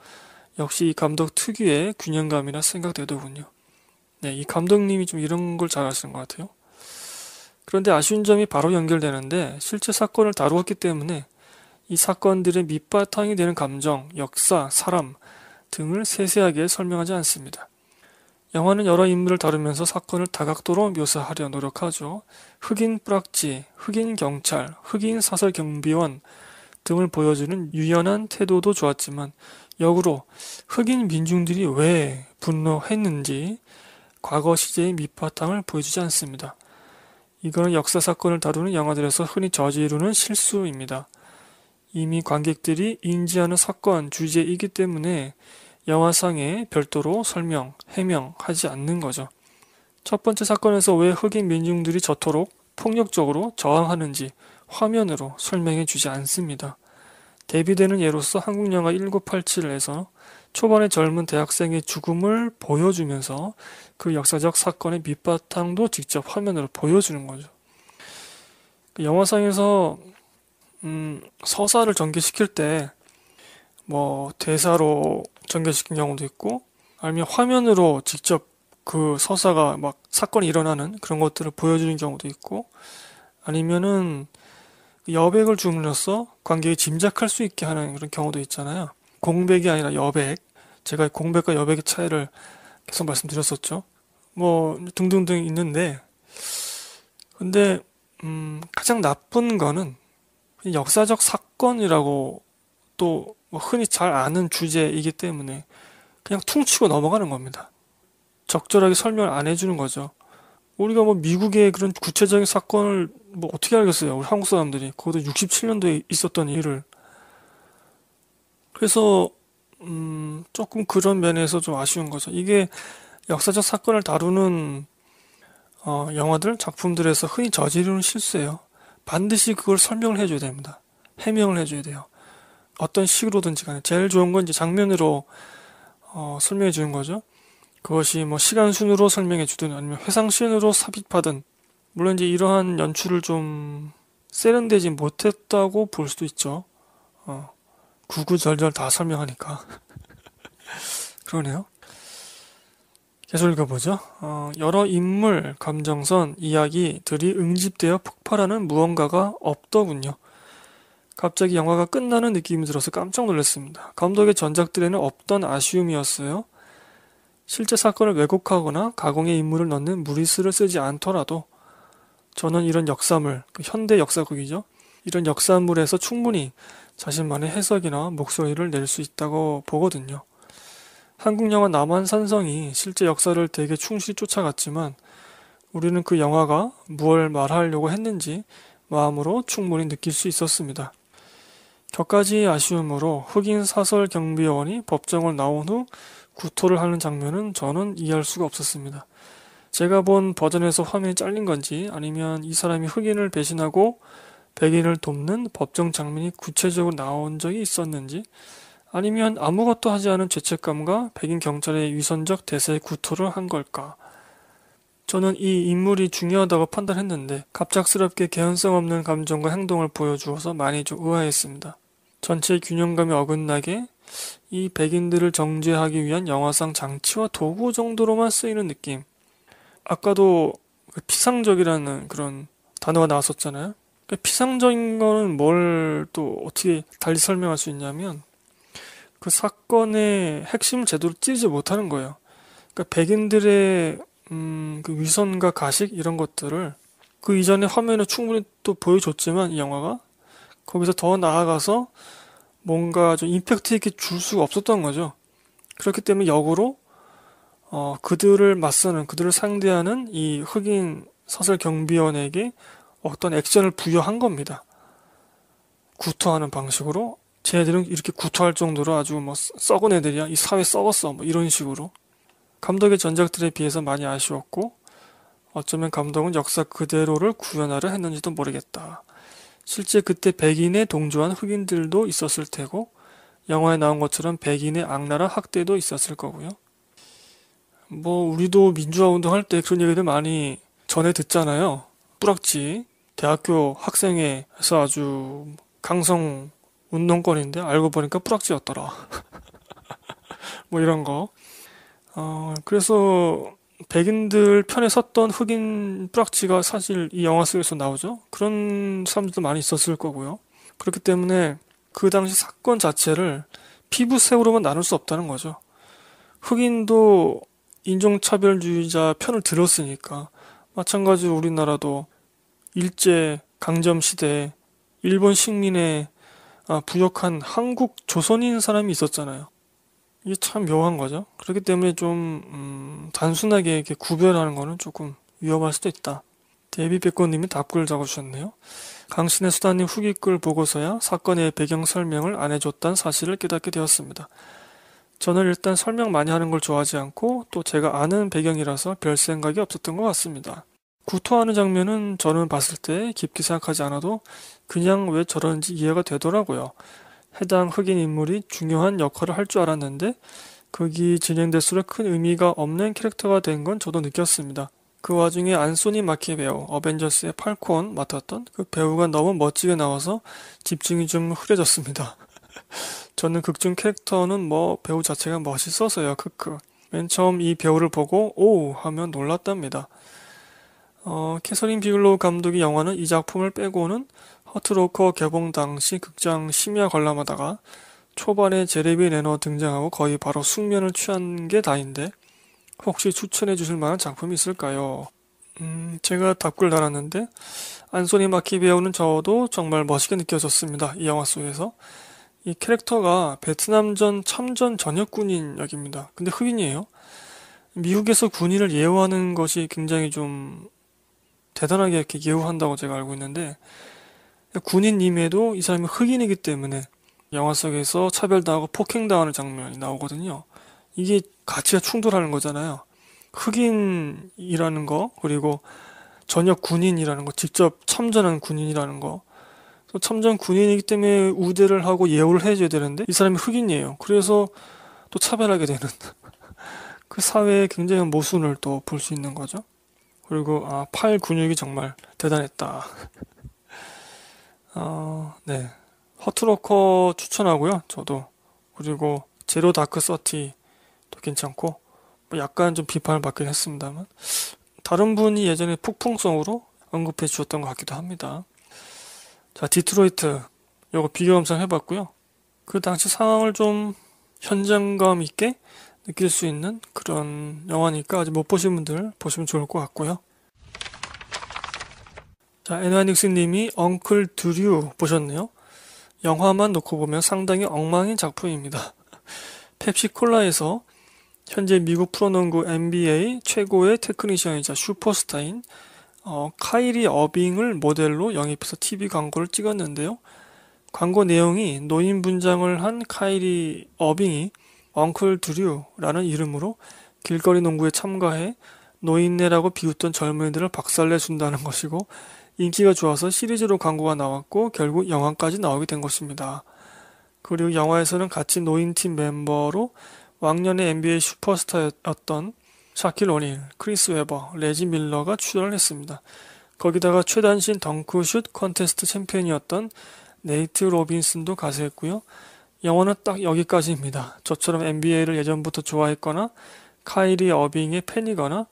역시 이 감독 특유의 균형감이라 생각되더군요. 네, 이 감독님이 좀 이런 걸 잘아시는것 같아요. 그런데 아쉬운 점이 바로 연결되는데 실제 사건을 다루었기 때문에 이 사건들의 밑바탕이 되는 감정, 역사, 사람 등을 세세하게 설명하지 않습니다. 영화는 여러 인물을 다루면서 사건을 다각도로 묘사하려 노력하죠. 흑인 뿌락지, 흑인 경찰, 흑인 사설 경비원 등을 보여주는 유연한 태도도 좋았지만 역으로 흑인 민중들이 왜 분노했는지 과거 시제의 밑바탕을 보여주지 않습니다. 이건 역사 사건을 다루는 영화들에서 흔히 저지르는 실수입니다. 이미 관객들이 인지하는 사건, 주제이기 때문에 영화상에 별도로 설명, 해명하지 않는 거죠. 첫 번째 사건에서 왜 흑인 민중들이 저토록 폭력적으로 저항하는지 화면으로 설명해 주지 않습니다. 대비되는 예로서 한국 영화 1987에서 초반의 젊은 대학생의 죽음을 보여주면서 그 역사적 사건의 밑바탕도 직접 화면으로 보여주는 거죠. 그 영화상에서 음, 서사를 전개시킬 때 뭐 대사로 전개시킨 경우도 있고 아니면 화면으로 직접 그 서사가 막 사건이 일어나는 그런 것들을 보여주는 경우도 있고 아니면은 그 여백을 주물러서 관객이 짐작할 수 있게 하는 그런 경우도 있잖아요. 공백이 아니라 여백. 제가 공백과 여백의 차이를 계속 말씀드렸었죠. 뭐 등등등 있는데 근데 음 가장 나쁜 거는 역사적 사건이라고 또뭐 흔히 잘 아는 주제이기 때문에 그냥 퉁치고 넘어가는 겁니다. 적절하게 설명을 안 해주는 거죠. 우리가 뭐 미국의 그런 구체적인 사건을 뭐 어떻게 알겠어요? 우리 한국 사람들이. 그것도 67년도에 있었던 일을. 그래서, 음, 조금 그런 면에서 좀 아쉬운 거죠. 이게 역사적 사건을 다루는, 어, 영화들, 작품들에서 흔히 저지르는 실수예요. 반드시 그걸 설명을 해줘야 됩니다. 해명을 해줘야 돼요. 어떤 식으로든지 간에 제일 좋은 건 이제 장면으로 어, 설명해 주는 거죠. 그것이 뭐 시간 순으로 설명해 주든 아니면 회상 씬으로 삽입하든 물론 이제 이러한 연출을 좀 세련되지 못했다고 볼 수도 있죠. 어, 구구절절 다 설명하니까 <laughs> 그러네요. 계속 읽어보죠. 어, 여러 인물, 감정선, 이야기들이 응집되어 폭발하는 무언가가 없더군요. 갑자기 영화가 끝나는 느낌이 들어서 깜짝 놀랐습니다. 감독의 전작들에는 없던 아쉬움이었어요. 실제 사건을 왜곡하거나 가공의 인물을 넣는 무리수를 쓰지 않더라도 저는 이런 역사물, 그 현대 역사극이죠. 이런 역사물에서 충분히 자신만의 해석이나 목소리를 낼 수 있다고 보거든요. 한국 영화 남한 산성이 실제 역사를 되게 충실히 쫓아갔지만 우리는 그 영화가 무엇을 말하려고 했는지 마음으로 충분히 느낄 수 있었습니다. 저까지 아쉬움으로 흑인 사설 경비원이 법정을 나온 후 구토를 하는 장면은 저는 이해할 수가 없었습니다. 제가 본 버전에서 화면이 잘린 건지 아니면 이 사람이 흑인을 배신하고 백인을 돕는 법정 장면이 구체적으로 나온 적이 있었는지 아니면 아무것도 하지 않은 죄책감과 백인 경찰의 위선적 대세 구토를 한 걸까? 저는 이 인물이 중요하다고 판단했는데 갑작스럽게 개연성 없는 감정과 행동을 보여주어서 많이 좀 의아했습니다. 전체 균형감이 어긋나게 이 백인들을 정죄하기 위한 영화상 장치와 도구 정도로만 쓰이는 느낌. 아까도 그 피상적이라는 그런 단어가 나왔었잖아요. 그 피상적인 거는 뭘 또 어떻게 달리 설명할 수 있냐면 그 사건의 핵심 을제대로 찌르지 못하는 거예요. 그러니까 백인들의 음, 그 위선과 가식 이런 것들을 그 이전의 화면에 충분히 또 보여줬지만 이 영화가 거기서 더 나아가서 뭔가 좀 임팩트 있게 줄 수가 없었던 거죠. 그렇기 때문에 역으로 어, 그들을 맞서는 그들을 상대하는 이 흑인 서설 경비원에게 어떤 액션을 부여한 겁니다. 구토하는 방식으로 쟤네들은 이렇게 구토할 정도로 아주 뭐 썩은 애들이야 이 사회 썩었어 뭐 이런 식으로 감독의 전작들에 비해서 많이 아쉬웠고 어쩌면 감독은 역사 그대로를 구현하려 했는지도 모르겠다. 실제 그때 백인에 동조한 흑인들도 있었을 테고 영화에 나온 것처럼 백인의 악랄한 학대도 있었을 거고요. 뭐 우리도 민주화 운동할 때 그런 얘기들 많이 전에 듣잖아요. 뿌락지 대학교 학생회에서 아주 강성 운동권인데 알고 보니까 뿌락지였더라. <laughs> 뭐 이런 거. 어, 그래서 백인들 편에 섰던 흑인 뿌락치가 사실 이 영화 속에서 나오죠. 그런 사람들도 많이 있었을 거고요. 그렇기 때문에 그 당시 사건 자체를 피부색으로만 나눌 수 없다는 거죠. 흑인도 인종차별주의자 편을 들었으니까 마찬가지로 우리나라도 일제 강점 시대 일본 식민에 아, 부역한 한국 조선인 사람이 있었잖아요. 이게 참 묘한 거죠. 그렇기 때문에 좀 음, 단순하게 이렇게 구별하는 거는 조금 위험할 수도 있다. 데뷔백고님이 답글 을 적어주셨네요. 강신의 수단님 후기 글 보고서야 사건의 배경 설명을 안 해줬다는 사실을 깨닫게 되었습니다. 저는 일단 설명 많이 하는 걸 좋아하지 않고 또 제가 아는 배경이라서 별 생각이 없었던 것 같습니다. 구토하는 장면은 저는 봤을 때 깊게 생각하지 않아도 그냥 왜 저런지 이해가 되더라고요. 해당 흑인 인물이 중요한 역할을 할 줄 알았는데 극이 진행될수록 큰 의미가 없는 캐릭터가 된 건 저도 느꼈습니다. 그 와중에 안소니 마키 배우, 어벤져스의 팔콘 맡았던 그 배우가 너무 멋지게 나와서 집중이 좀 흐려졌습니다. <laughs> 저는 극중 캐릭터는 뭐 배우 자체가 멋있어서요, 크크. 맨 처음 이 배우를 보고 오 하면 놀랐답니다. 어, 캐서린 비글로우 감독이 영화는 이 작품을 빼고는 허트로커 개봉 당시 극장 심야 관람하다가 초반에 제레비 레너 등장하고 거의 바로 숙면을 취한 게 다인데 혹시 추천해 주실 만한 작품이 있을까요? 음, 제가 답글 달았는데 안소니 마키 배우는 저도 정말 멋있게 느껴졌습니다. 이 영화 속에서 이 캐릭터가 베트남전 참전 전역 군인 역입니다. 근데 흑인이에요. 미국에서 군인을 예우하는 것이 굉장히 좀 대단하게 이렇게 예우한다고 제가 알고 있는데 군인임에도 이 사람이 흑인이기 때문에 영화 속에서 차별당하고 폭행당하는 장면이 나오거든요. 이게 가치가 충돌하는 거잖아요. 흑인이라는 거, 그리고 전역 군인이라는 거, 직접 참전한 군인이라는 거. 참전 군인이기 때문에 우대를 하고 예우를 해줘야 되는데 이 사람이 흑인이에요. 그래서 또 차별하게 되는 <laughs> 그 사회의 굉장히 모순을 또 볼 수 있는 거죠. 그리고 아, 팔 근육이 정말 대단했다. 어, 네. 허트로커 추천하고요. 저도. 그리고 제로 다크 서티도 괜찮고 뭐 약간 좀 비판을 받긴 했습니다만 다른 분이 예전에 폭풍성으로 언급해 주었던것 같기도 합니다. 자, 디트로이트 요거 비교 감상 해봤고요. 그 당시 상황을 좀 현장감 있게 느낄 수 있는 그런 영화니까 아직 못 보신 분들 보시면 좋을 것 같고요. 자, 에너닉스님이 엉클 드류 보셨네요. 영화만 놓고 보면 상당히 엉망인 작품입니다. <laughs> 펩시콜라에서 현재 미국 프로농구 NBA 최고의 테크니션이자 슈퍼스타인 어, 카이리 어빙을 모델로 영입해서 TV 광고를 찍었는데요. 광고 내용이 노인 분장을 한 카이리 어빙이 엉클 드류라는 이름으로 길거리 농구에 참가해 노인네라고 비웃던 젊은이들을 박살내 준다는 것이고 인기가 좋아서 시리즈로 광고가 나왔고 결국 영화까지 나오게 된 것입니다. 그리고 영화에서는 같이 노인팀 멤버로 왕년의 NBA 슈퍼스타였던 샤킬 오닐, 크리스 웨버, 레지 밀러가 출연 했습니다. 거기다가 최단신 덩크슛 컨테스트 챔피언이었던 네이트 로빈슨도 가세했고요. 영화는 딱 여기까지입니다. 저처럼 NBA를 예전부터 좋아했거나 카이리 어빙의 팬이거나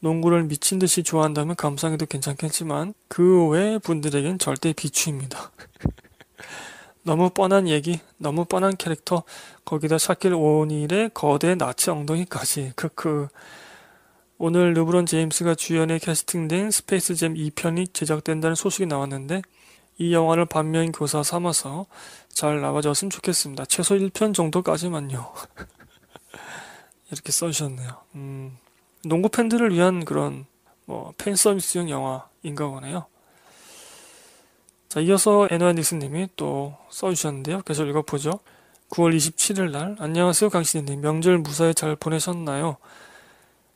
농구를 미친 듯이 좋아한다면 감상해도 괜찮겠지만 그 외 분들에겐 절대 비추입니다. <laughs> 너무 뻔한 얘기, 너무 뻔한 캐릭터, 거기다 샤킬 오니의 거대 나치 엉덩이까지. 크크. 오늘 르브론 제임스가 주연에 캐스팅된 스페이스잼 2편이 제작된다는 소식이 나왔는데 이 영화를 반면 교사 삼아서 잘 나와줬으면 좋겠습니다. 최소 1편 정도까지만요. <laughs> 이렇게 써주셨네요. 음. 농구 팬들을 위한 그런 뭐 팬서비스용 영화인가 보네요. 자, 이어서 에노아 닉스님이 또 써주셨는데요. 계속 읽어보죠. 9월 27일 날 안녕하세요 강신님 명절 무사히 잘 보내셨나요?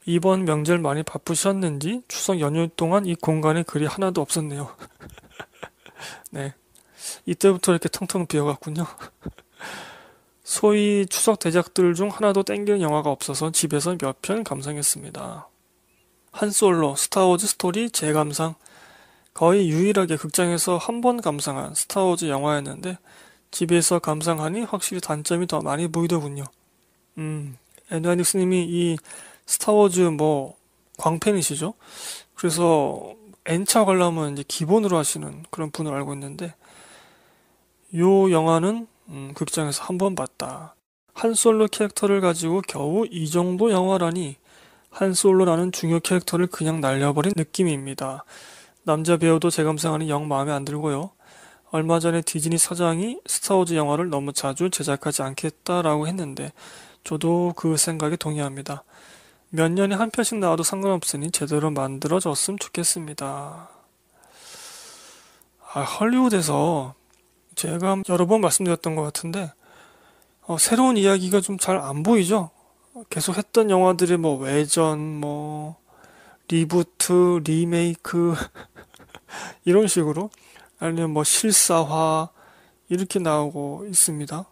이번 명절 많이 바쁘셨는지 추석 연휴 동안 이 공간에 글이 하나도 없었네요. <laughs> 네. 이때부터 이렇게 텅텅 비어갔군요. <laughs> 소위 추석 대작들 중 하나도 땡기는 영화가 없어서 집에서 몇 편 감상했습니다. 한솔로, 스타워즈 스토리 재감상 거의 유일하게 극장에서 한 번 감상한 스타워즈 영화였는데 집에서 감상하니 확실히 단점이 더 많이 보이더군요. 음, 엔드아닉스님이 이 스타워즈 뭐 광팬이시죠? 그래서 N차 관람은 이제 기본으로 하시는 그런 분을 알고 있는데 요 영화는 음, 그 극장에서 한 번 봤다. 한 솔로 캐릭터를 가지고 겨우 이 정도 영화라니 한 솔로라는 중요 캐릭터를 그냥 날려버린 느낌입니다. 남자 배우도 재 감상하는 영 마음에 안 들고요. 얼마 전에 디즈니 사장이 스타워즈 영화를 너무 자주 제작하지 않겠다라고 했는데 저도 그 생각에 동의합니다. 몇 년에 한 편씩 나와도 상관없으니 제대로 만들어졌으면 좋겠습니다. 아, 헐리우드에서 제가 여러 번 말씀드렸던 것 같은데 어, 새로운 이야기가 좀 잘 안 보이죠. 계속 했던 영화들이 뭐 외전, 뭐 리부트, 리메이크 <laughs> 이런 식으로 아니면 뭐 실사화 이렇게 나오고 있습니다.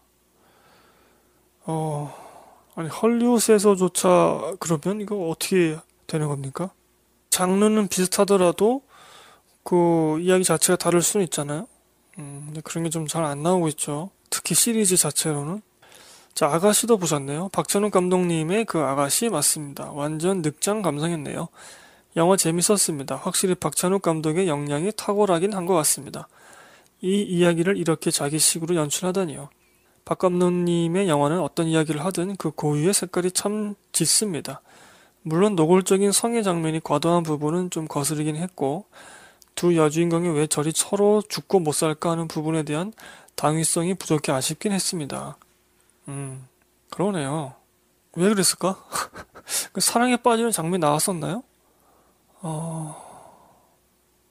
어 아니 헐리우드에서조차 그러면 이거 어떻게 되는 겁니까? 장르는 비슷하더라도 그 이야기 자체가 다를 수는 있잖아요. 음, 근데 그런 게 좀 잘 안 나오고 있죠. 특히 시리즈 자체로는. 자, 아가씨도 보셨네요. 박찬욱 감독님의 그 아가씨 맞습니다. 완전 늑장 감상했네요. 영화 재밌었습니다. 확실히 박찬욱 감독의 역량이 탁월하긴 한 것 같습니다. 이 이야기를 이렇게 자기식으로 연출하다니요. 박 감독님의 영화는 어떤 이야기를 하든 그 고유의 색깔이 참 짙습니다. 물론 노골적인 성의 장면이 과도한 부분은 좀 거스르긴 했고, 두 여주인공이 왜 저리 서로 죽고 못 살까 하는 부분에 대한 당위성이 부족해 아쉽긴 했습니다. 음, 그러네요. 왜 그랬을까? <laughs> 그 사랑에 빠지는 장면 나왔었나요? 어,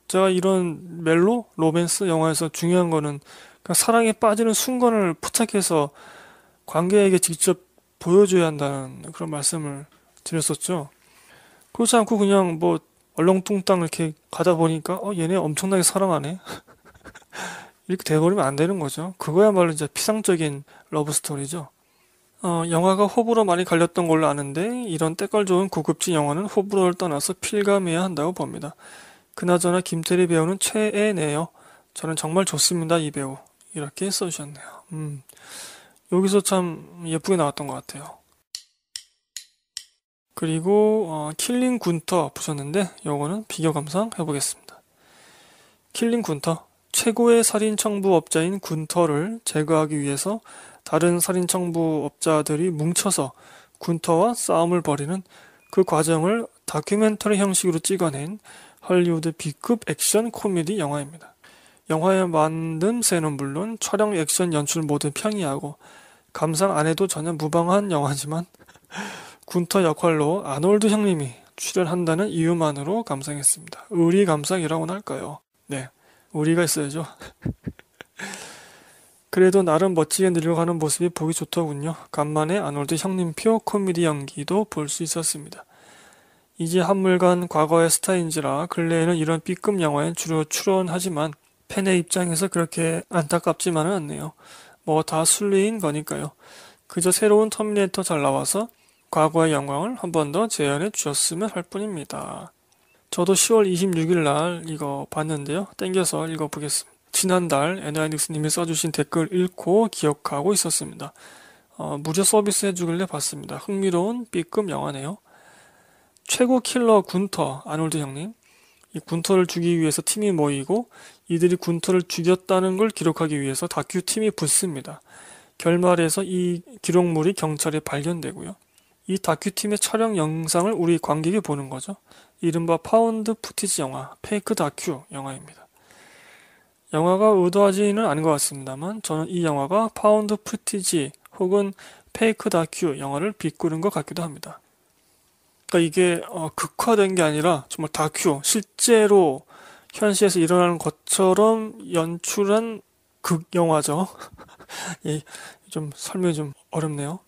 제가 이런 멜로 로맨스 영화에서 중요한 거는 그 사랑에 빠지는 순간을 포착해서 관객에게 직접 보여줘야 한다는 그런 말씀을 드렸었죠. 그렇지 않고 그냥 뭐 얼렁뚱땅 이렇게 가다 보니까 어 얘네 엄청나게 사랑하네 <laughs> 이렇게 돼버리면 안 되는 거죠. 그거야말로 이제 피상적인 러브 스토리죠. 어, 영화가 호불호 많이 갈렸던 걸로 아는데 이런 때깔 좋은 고급진 영화는 호불호를 떠나서 필감해야 한다고 봅니다. 그나저나 김태리 배우는 최애네요. 저는 정말 좋습니다 이 배우 이렇게 써주셨네요. 음, 여기서 참 예쁘게 나왔던 것 같아요. 그리고 어, 킬링 군터 보셨는데 요거는 비교 감상 해보겠습니다. 킬링 군터 최고의 살인 청부 업자인 군터를 제거하기 위해서 다른 살인 청부 업자들이 뭉쳐서 군터와 싸움을 벌이는 그 과정을 다큐멘터리 형식으로 찍어낸 할리우드 B급 액션 코미디 영화입니다. 영화의 만듦새는 물론 촬영, 액션, 연출 모두 평이하고 감상 안 해도 전혀 무방한 영화지만 군터 역할로 아놀드 형님이 출연한다는 이유만으로 감상했습니다. 의리 감상이라고나 할까요? 네, 우리가 있어야죠. <laughs> 그래도 나름 멋지게 늘려가는 모습이 보기 좋더군요. 간만에 아놀드 형님표 코미디 연기도 볼 수 있었습니다. 이제 한물간 과거의 스타인지라 근래에는 이런 B급 영화엔 주로 출연하지만 팬의 입장에서 그렇게 안타깝지만은 않네요. 뭐 다 순리인 거니까요. 그저 새로운 터미네이터 잘 나와서 과거의 영광을 한 번 더 재현해 주셨으면 할 뿐입니다. 저도 10월 26일 날 이거 봤는데요. 땡겨서 읽어보겠습니다. 지난달 에너이닉스님이 써주신 댓글 읽고 기억하고 있었습니다. 어, 무료 서비스 해주길래 봤습니다. 흥미로운 B급 영화네요. 최고 킬러 군터 아놀드 형님. 이 군터를 죽이기 위해서 팀이 모이고 이들이 군터를 죽였다는 걸 기록하기 위해서 다큐 팀이 붙습니다. 결말에서 이 기록물이 경찰에 발견되고요. 이 다큐팀의 촬영 영상을 우리 관객이 보는 거죠. 이른바 파운드 푸티지 영화, 페이크 다큐 영화입니다. 영화가 의도하지는 않은 것 같습니다만 저는 이 영화가 파운드 푸티지 혹은 페이크 다큐 영화를 비꾸는 것 같기도 합니다. 그러니까 이게 어, 극화된 게 아니라 정말 다큐, 실제로 현실에서 일어나는 것처럼 연출한 극영화죠. 예, <laughs> 좀 설명이 좀 어렵네요.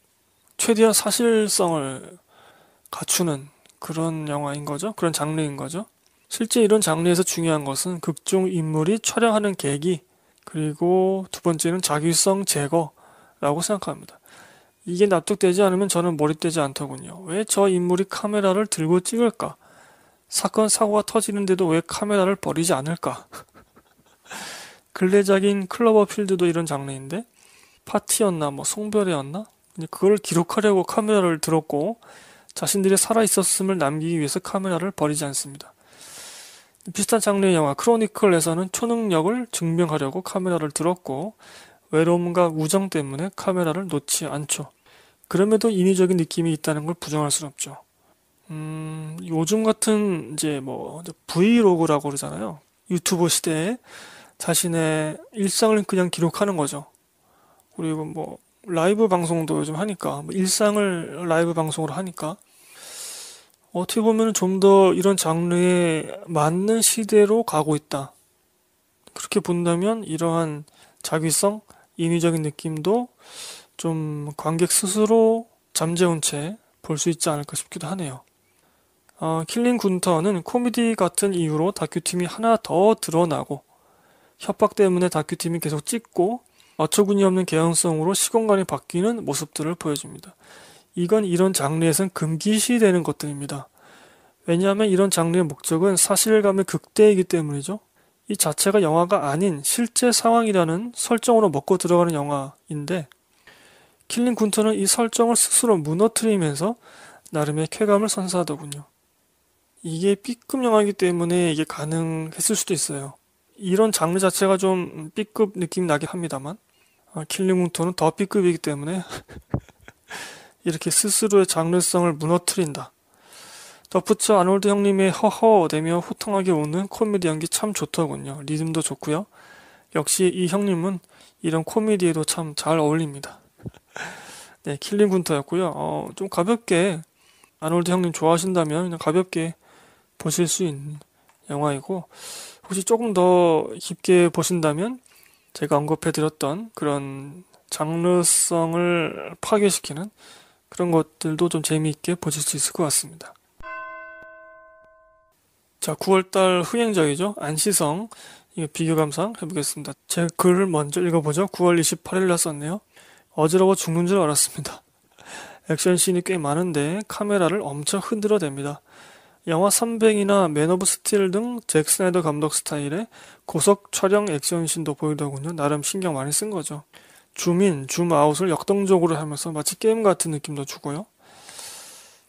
최대한 사실성을 갖추는 그런 영화인 거죠. 그런 장르인 거죠. 실제 이런 장르에서 중요한 것은 극중 인물이 촬영하는 계기, 그리고 두 번째는 자기성 제거라고 생각합니다. 이게 납득되지 않으면 저는 머리되지 않더군요. 왜 저 인물이 카메라를 들고 찍을까? 사건, 사고가 터지는데도 왜 카메라를 버리지 않을까? <laughs> 근래작인 클로버필드도 이런 장르인데, 파티였나, 뭐, 송별회였나? 그걸 기록하려고 카메라를 들었고 자신들이 살아있었음을 남기기 위해서 카메라를 버리지 않습니다. 비슷한 장르의 영화 크로니클에서는 초능력을 증명하려고 카메라를 들었고 외로움과 우정 때문에 카메라를 놓지 않죠. 그럼에도 인위적인 느낌이 있다는 걸 부정할 수는 없죠. 음, 요즘 같은 이제 뭐 브이로그라고 그러잖아요. 유튜브 시대에 자신의 일상을 그냥 기록하는 거죠. 그리고 뭐 라이브 방송도 요즘 하니까 뭐 일상을 라이브 방송으로 하니까 어떻게 보면 좀 더 이런 장르에 맞는 시대로 가고 있다. 그렇게 본다면 이러한 자기성, 인위적인 느낌도 좀 관객 스스로 잠재운 채 볼 수 있지 않을까 싶기도 하네요. 어, 킬링 군터는 코미디 같은 이유로 다큐팀이 하나 더 드러나고 협박 때문에 다큐팀이 계속 찍고 어처구니 없는 개연성으로 시공간이 바뀌는 모습들을 보여줍니다. 이건 이런 장르에선 금기시되는 것들입니다. 왜냐하면 이런 장르의 목적은 사실감의 극대이기 때문이죠. 이 자체가 영화가 아닌 실제 상황이라는 설정으로 먹고 들어가는 영화인데 킬링 군터는 이 설정을 스스로 무너뜨리면서 나름의 쾌감을 선사하더군요. 이게 B급 영화이기 때문에 이게 가능했을 수도 있어요. 이런 장르 자체가 좀 B급 느낌나게 합니다만. 어, 킬링문토는 더 B급이기 때문에 <laughs> 이렇게 스스로의 장르성을 무너뜨린다. 덧붙여 아놀드 형님의 허허대며 호탕하게 웃는 코미디 연기 참 좋더군요. 리듬도 좋고요. 역시 이 형님은 이런 코미디에도 참 잘 어울립니다. <laughs> 네, 킬링 군터였고요. 어, 좀 가볍게 아놀드 형님 좋아하신다면 그냥 가볍게 보실 수 있는 영화이고 혹시 조금 더 깊게 보신다면 제가 언급해드렸던 그런 장르성을 파괴시키는 그런 것들도 좀 재미있게 보실 수 있을 것 같습니다. 자, 9월달 흥행작이죠. 안시성. 이거 비교 감상 해보겠습니다. 제 글을 먼저 읽어보죠. 9월 28일 날 썼네요. 어지러워 죽는 줄 알았습니다. 액션씬이 꽤 많은데 카메라를 엄청 흔들어 댑니다. 영화 선뱅이나 맨 오브 스틸 등 잭 스나이더 감독 스타일의 고속 촬영 액션신도 보이더군요. 나름 신경 많이 쓴 거죠. 줌인, 줌아웃을 역동적으로 하면서 마치 게임 같은 느낌도 주고요.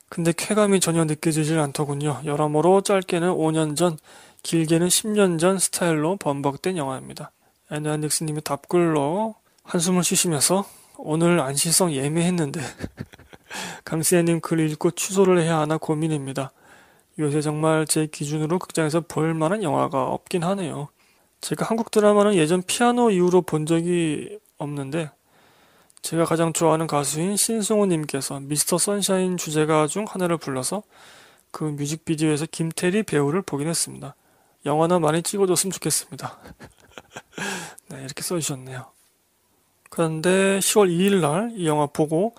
근데 쾌감이 전혀 느껴지질 않더군요. 여러모로 짧게는 5년 전, 길게는 10년 전 스타일로 번복된 영화입니다. 앤드안닉스님이 답글로 한숨을 쉬시면서 오늘 안시성 예매했는데 <laughs> 강시애님 글 읽고 취소를 해야 하나 고민입니다. 요새 정말 제 기준으로 극장에서 볼 만한 영화가 없긴 하네요. 제가 한국 드라마는 예전 피아노 이후로 본 적이 없는데 제가 가장 좋아하는 가수인 신승호님께서 미스터 선샤인 주제가 중 하나를 불러서 그 뮤직비디오에서 김태리 배우를 보긴 했습니다. 영화나 많이 찍어줬으면 좋겠습니다. <laughs> 네, 이렇게 써주셨네요. 그런데 10월 2일 날 이 영화 보고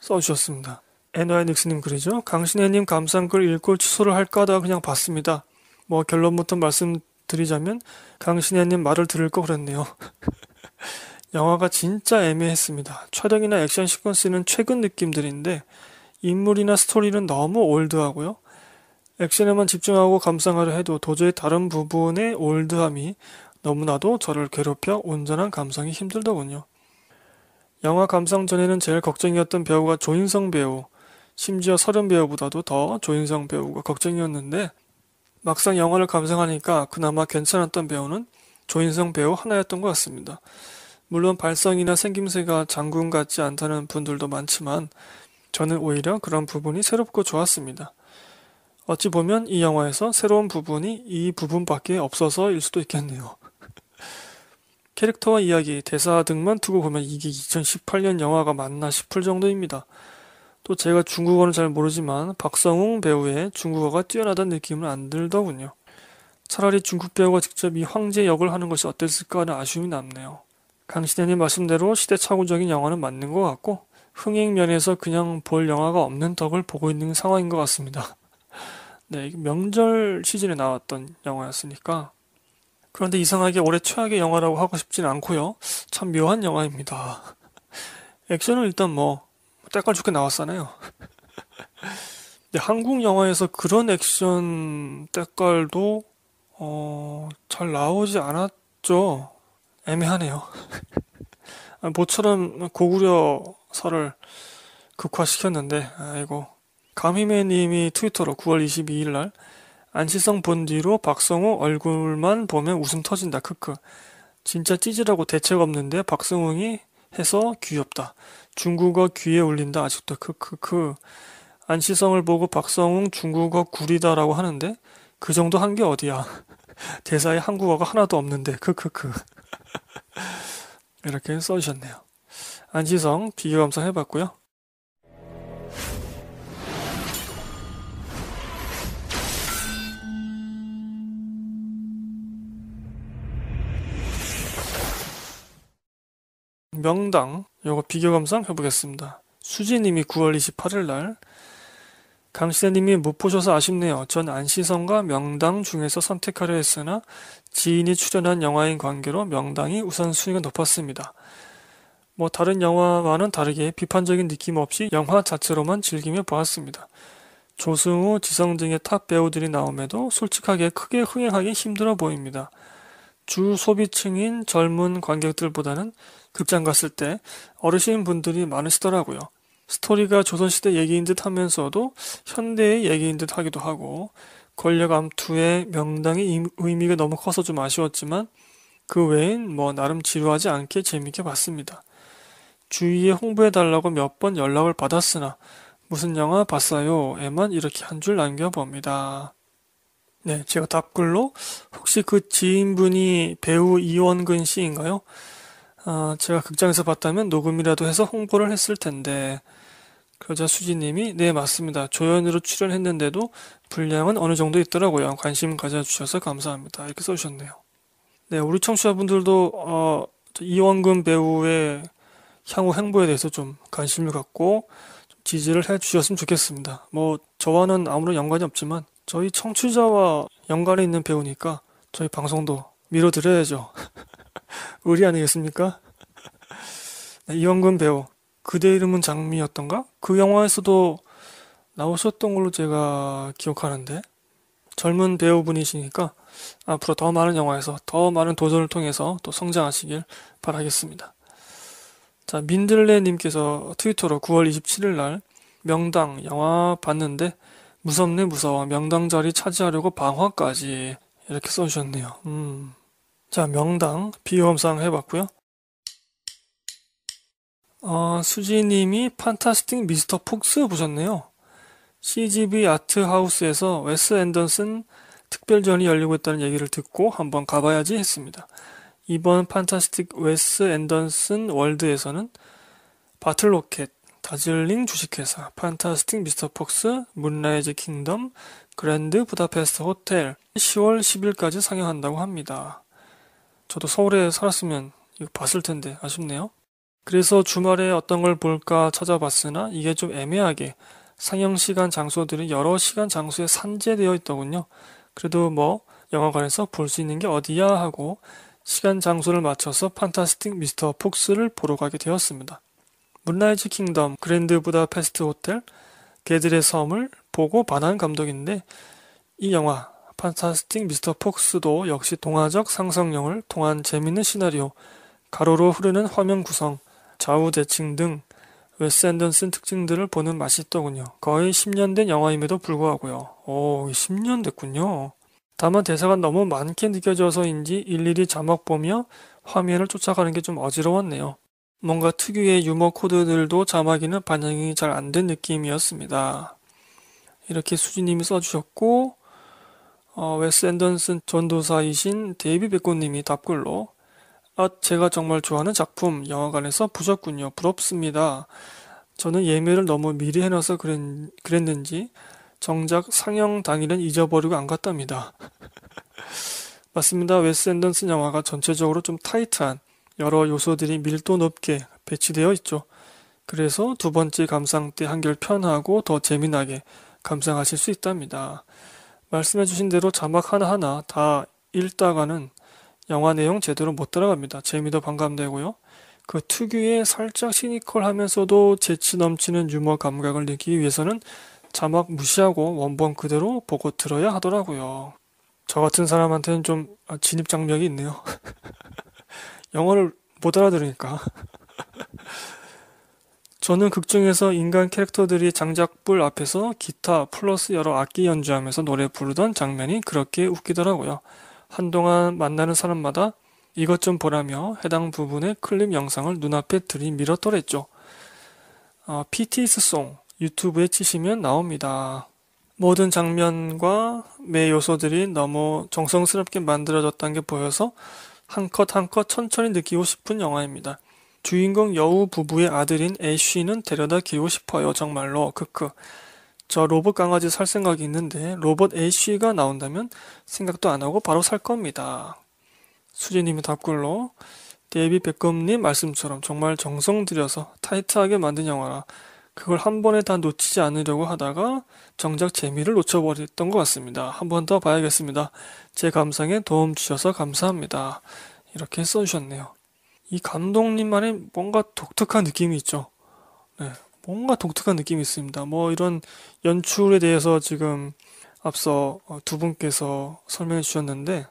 써주셨습니다. 에너이닉스님 그러죠 강신혜님 감상글 읽고 취소를 할까 하다가 그냥 봤습니다. 뭐 결론부터 말씀드리자면 강신혜님 말을 들을 거 그랬네요. <laughs> 영화가 진짜 애매했습니다. 촬영이나 액션 시퀀스는 최근 느낌들인데 인물이나 스토리는 너무 올드하고요. 액션에만 집중하고 감상하려 해도 도저히 다른 부분의 올드함이 너무나도 저를 괴롭혀 온전한 감상이 힘들더군요. 영화 감상 전에는 제일 걱정이었던 배우가 조인성 배우. 심지어 서른 배우보다도 더 조인성 배우가 걱정이었는데 막상 영화를 감상하니까 그나마 괜찮았던 배우는 조인성 배우 하나였던 것 같습니다. 물론 발성이나 생김새가 장군 같지 않다는 분들도 많지만 저는 오히려 그런 부분이 새롭고 좋았습니다. 어찌 보면 이 영화에서 새로운 부분이 이 부분밖에 없어서일 수도 있겠네요. <laughs> 캐릭터와 이야기, 대사 등만 두고 보면 이게 2018년 영화가 맞나 싶을 정도입니다. 또 제가 중국어는 잘 모르지만 박성웅 배우의 중국어가 뛰어나다는 느낌은 안 들더군요. 차라리 중국 배우가 직접 이 황제 역을 하는 것이 어땠을까 하는 아쉬움이 남네요. 강신혜님 말씀대로 시대착오적인 영화는 맞는 것 같고 흥행 면에서 그냥 볼 영화가 없는 덕을 보고 있는 상황인 것 같습니다. <laughs> 네, 명절 시즌에 나왔던 영화였으니까. 그런데 이상하게 올해 최악의 영화라고 하고 싶진 않고요. 참 묘한 영화입니다. <laughs> 액션은 일단 뭐 때깔 좋게 나왔잖아요. 한국 영화에서 그런 액션 때깔도 어, 잘 나오지 않았죠. 애매하네요. <laughs> 모처럼 고구려설을 극화시켰는데, 아이고. 감히매님이 트위터로 9월 22일 날 안시성 본 뒤로 박성우 얼굴만 보면 웃음 터진다. 크크. 진짜 찌질하고 대책 없는데 박성웅이 해서 귀엽다. 중국어 귀에 올린다. 아직도 크크크. 안시성을 보고 박성웅 중국어 구리다라고 하는데 그 정도 한 게 어디야. <laughs> 대사에 한국어가 하나도 없는데 크크크. <laughs> 이렇게 써주셨네요. 안시성 비교 감상 해봤고요. 명당 요거 비교 감상 해보겠습니다. 수지님이 9월 28일 날 강시대님이 못 보셔서 아쉽네요. 전 안시성과 명당 중에서 선택하려 했으나 지인이 출연한 영화인 관계로 명당이 우선 순위가 높았습니다. 뭐 다른 영화와는 다르게 비판적인 느낌 없이 영화 자체로만 즐기며 보았습니다. 조승우, 지성 등의 탑 배우들이 나옴에도 솔직하게 크게 흥행하기 힘들어 보입니다. 주 소비층인 젊은 관객들보다는 극장 갔을 때 어르신 분들이 많으시더라고요. 스토리가 조선시대 얘기인 듯 하면서도 현대의 얘기인 듯 하기도 하고 권력 암투의 명당의 의미가 너무 커서 좀 아쉬웠지만 그 외엔 뭐 나름 지루하지 않게 재밌게 봤습니다. 주위에 홍보해달라고 몇 번 연락을 받았으나 무슨 영화 봤어요? 에만 이렇게 한 줄 남겨봅니다. 네, 제가 답글로 혹시 그 지인분이 배우 이원근 씨인가요? 아, 제가 극장에서 봤다면 녹음이라도 해서 홍보를 했을 텐데. 그러자 수지님이 네 맞습니다. 조연으로 출연했는데도 분량은 어느 정도 있더라고요. 관심 가져주셔서 감사합니다. 이렇게 써주셨네요. 네, 우리 청취자분들도 어, 이원근 배우의 향후 행보에 대해서 좀 관심을 갖고 좀 지지를 해주셨으면 좋겠습니다. 뭐 저와는 아무런 연관이 없지만 저희 청취자와 연관이 있는 배우니까 저희 방송도 밀어드려야죠. <laughs> <laughs> 의리 아니겠습니까? 네, 이원근 배우 그대 이름은 장미였던가? 그 영화에서도 나오셨던 걸로 제가 기억하는데 젊은 배우분이시니까 앞으로 더 많은 영화에서 더 많은 도전을 통해서 또 성장하시길 바라겠습니다. 자, 민들레님께서 트위터로 9월 27일 날 명당 영화 봤는데 무섭네 무서워 명당 자리 차지하려고 방화까지 이렇게 써주셨네요. 음. 자, 명당 비험상 해봤고요. 어, 수지님이 판타스틱 미스터 폭스 보셨네요. CGV 아트하우스에서 웨스 앤던슨 특별전이 열리고 있다는 얘기를 듣고 한번 가봐야지 했습니다. 이번 판타스틱 웨스 앤던슨 월드에서는 바틀로켓, 다즐링 주식회사, 판타스틱 미스터 폭스, 문라이즈 킹덤, 그랜드 부다페스트 호텔 10월 10일까지 상영한다고 합니다. 저도 서울에 살았으면 이거 봤을 텐데 아쉽네요. 그래서 주말에 어떤 걸 볼까 찾아봤으나 이게 좀 애매하게 상영 시간 장소들은 여러 시간 장소에 산재되어 있더군요. 그래도 뭐 영화관에서 볼 수 있는 게 어디야 하고 시간 장소를 맞춰서 판타스틱 미스터 폭스를 보러 가게 되었습니다. 문라이즈 킹덤, 그랜드 부다페스트 호텔, 개들의 섬을 보고 반한 감독인데 이 영화 판타스틱 미스터 폭스도 역시 동화적 상성력을 통한 재미있는 시나리오, 가로로 흐르는 화면 구성, 좌우 대칭 등 웨스 앤더슨 특징들을 보는 맛이 있더군요. 거의 10년 된 영화임에도 불구하고요. 오, 10년 됐군요. 다만 대사가 너무 많게 느껴져서인지 일일이 자막 보며 화면을 쫓아가는 게 좀 어지러웠네요. 뭔가 특유의 유머 코드들도 자막에는 반영이 잘 안 된 느낌이었습니다. 이렇게 수진님이 써주셨고 어, 웨스 앤더슨 전도사이신 데이비 백고님이 답글로 아, 제가 정말 좋아하는 작품 영화관에서 보셨군요. 부럽습니다. 저는 예매를 너무 미리 해놔서 그랬, 그랬는지 정작 상영 당일은 잊어버리고 안 갔답니다. <laughs> 맞습니다. 웨스 앤더슨 영화가 전체적으로 좀 타이트한 여러 요소들이 밀도 높게 배치되어 있죠. 그래서 두 번째 감상 때 한결 편하고 더 재미나게 감상하실 수 있답니다. 말씀해 주신 대로 자막 하나하나 다 읽다가는 영화 내용 제대로 못 따라갑니다. 재미도 반감되고요. 그 특유의 살짝 시니컬하면서도 재치 넘치는 유머 감각을 느끼기 위해서는 자막 무시하고 원본 그대로 보고 들어야 하더라고요. 저 같은 사람한테는 좀 진입 장벽이 있네요. <laughs> 영어를 못 알아들으니까. 저는 극 중에서 인간 캐릭터들이 장작불 앞에서 기타 플러스 여러 악기 연주하면서 노래 부르던 장면이 그렇게 웃기더라고요. 한동안 만나는 사람마다 이것 좀 보라며 해당 부분의 클립 영상을 눈앞에 들이밀었더랬죠. 어, PTS송 유튜브에 치시면 나옵니다. 모든 장면과 매 요소들이 너무 정성스럽게 만들어졌다는 게 보여서 한 컷 한 컷 천천히 느끼고 싶은 영화입니다. 주인공 여우 부부의 아들인 애쉬는 데려다 키우고 싶어요. 정말로. 크크. 저 로봇 강아지 살 생각이 있는데 로봇 애쉬가 나온다면 생각도 안 하고 바로 살 겁니다. 수진님이 답글로 데이비 백검님 말씀처럼 정말 정성 들여서 타이트하게 만든 영화라 그걸 한 번에 다 놓치지 않으려고 하다가 정작 재미를 놓쳐버렸던 것 같습니다. 한 번 더 봐야겠습니다. 제 감상에 도움 주셔서 감사합니다. 이렇게 써주셨네요. 이 감독님만의 뭔가 독특한 느낌이 있죠. 네, 뭔가 독특한 느낌이 있습니다. 뭐 이런 연출에 대해서 지금 앞서 어, 두 분께서 설명해 주셨는데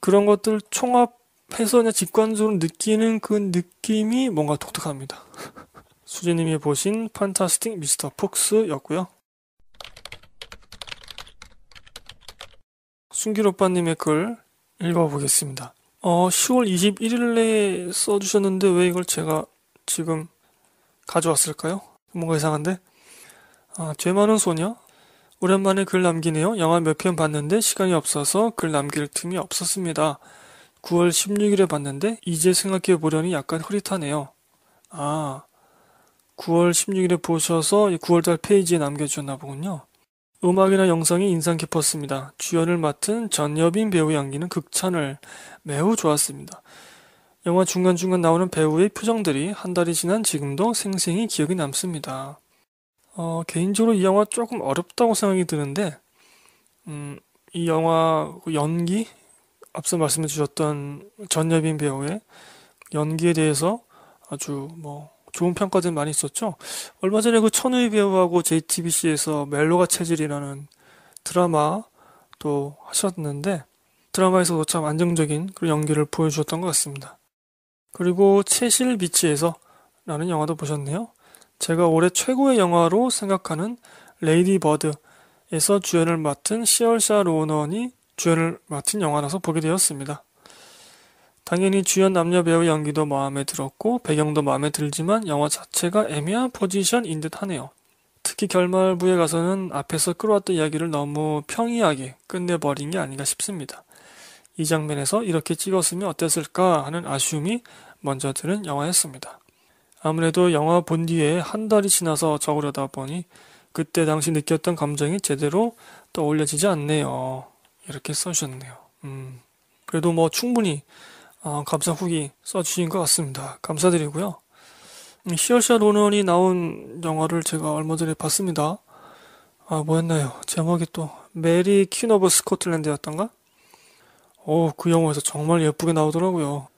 그런 것들 총합해서 그냥 직관적으로 느끼는 그 느낌이 뭔가 독특합니다. <laughs> 수지님이 보신 판타스틱 미스터 폭스였고요. 순길 오빠님의 글 읽어보겠습니다. 어, 10월 21일에 써주셨는데 왜 이걸 제가 지금 가져왔을까요? 뭔가 이상한데? 아, 죄 많은 소녀? 오랜만에 글 남기네요. 영화 몇 편 봤는데 시간이 없어서 글 남길 틈이 없었습니다. 9월 16일에 봤는데 이제 생각해 보려니 약간 흐릿하네요. 아, 9월 16일에 보셔서 9월달 페이지에 남겨주셨나 보군요. 음악이나 영상이 인상 깊었습니다. 주연을 맡은 전여빈 배우의 연기는 극찬을 매우 좋았습니다. 영화 중간중간 나오는 배우의 표정들이 한 달이 지난 지금도 생생히 기억이 남습니다. 어, 개인적으로 이 영화 조금 어렵다고 생각이 드는데, 음, 이 영화 그 연기, 앞서 말씀해 주셨던 전여빈 배우의 연기에 대해서 아주 뭐 좋은 평가들 많이 있었죠. 얼마 전에 그 천우희 배우하고 JTBC에서 멜로가 체질이라는 드라마 도 하셨는데 드라마에서도 참 안정적인 그런 연기를 보여주셨던 것 같습니다. 그리고 채실 비치에서 라는 영화도 보셨네요. 제가 올해 최고의 영화로 생각하는 레이디 버드에서 주연을 맡은 시얼샤 로넌이 주연을 맡은 영화라서 보게 되었습니다. 당연히 주연 남녀 배우 연기도 마음에 들었고 배경도 마음에 들지만 영화 자체가 애매한 포지션인 듯 하네요. 특히 결말부에 가서는 앞에서 끌어왔던 이야기를 너무 평이하게 끝내버린 게 아닌가 싶습니다. 이 장면에서 이렇게 찍었으면 어땠을까 하는 아쉬움이 먼저 드는 영화였습니다. 아무래도 영화 본 뒤에 한 달이 지나서 적으려다 보니 그때 당시 느꼈던 감정이 제대로 떠올려지지 않네요. 이렇게 써주셨네요. 음, 그래도 뭐 충분히 아, 감상 후기 써주신 것 같습니다. 감사드리고요. 음, 시어샤 로넌이 나온 영화를 제가 얼마 전에 봤습니다. 아, 뭐였나요? 제목이 또 메리 퀸 오브 스코틀랜드였던가? 오, 그 영화에서 정말 예쁘게 나오더라고요.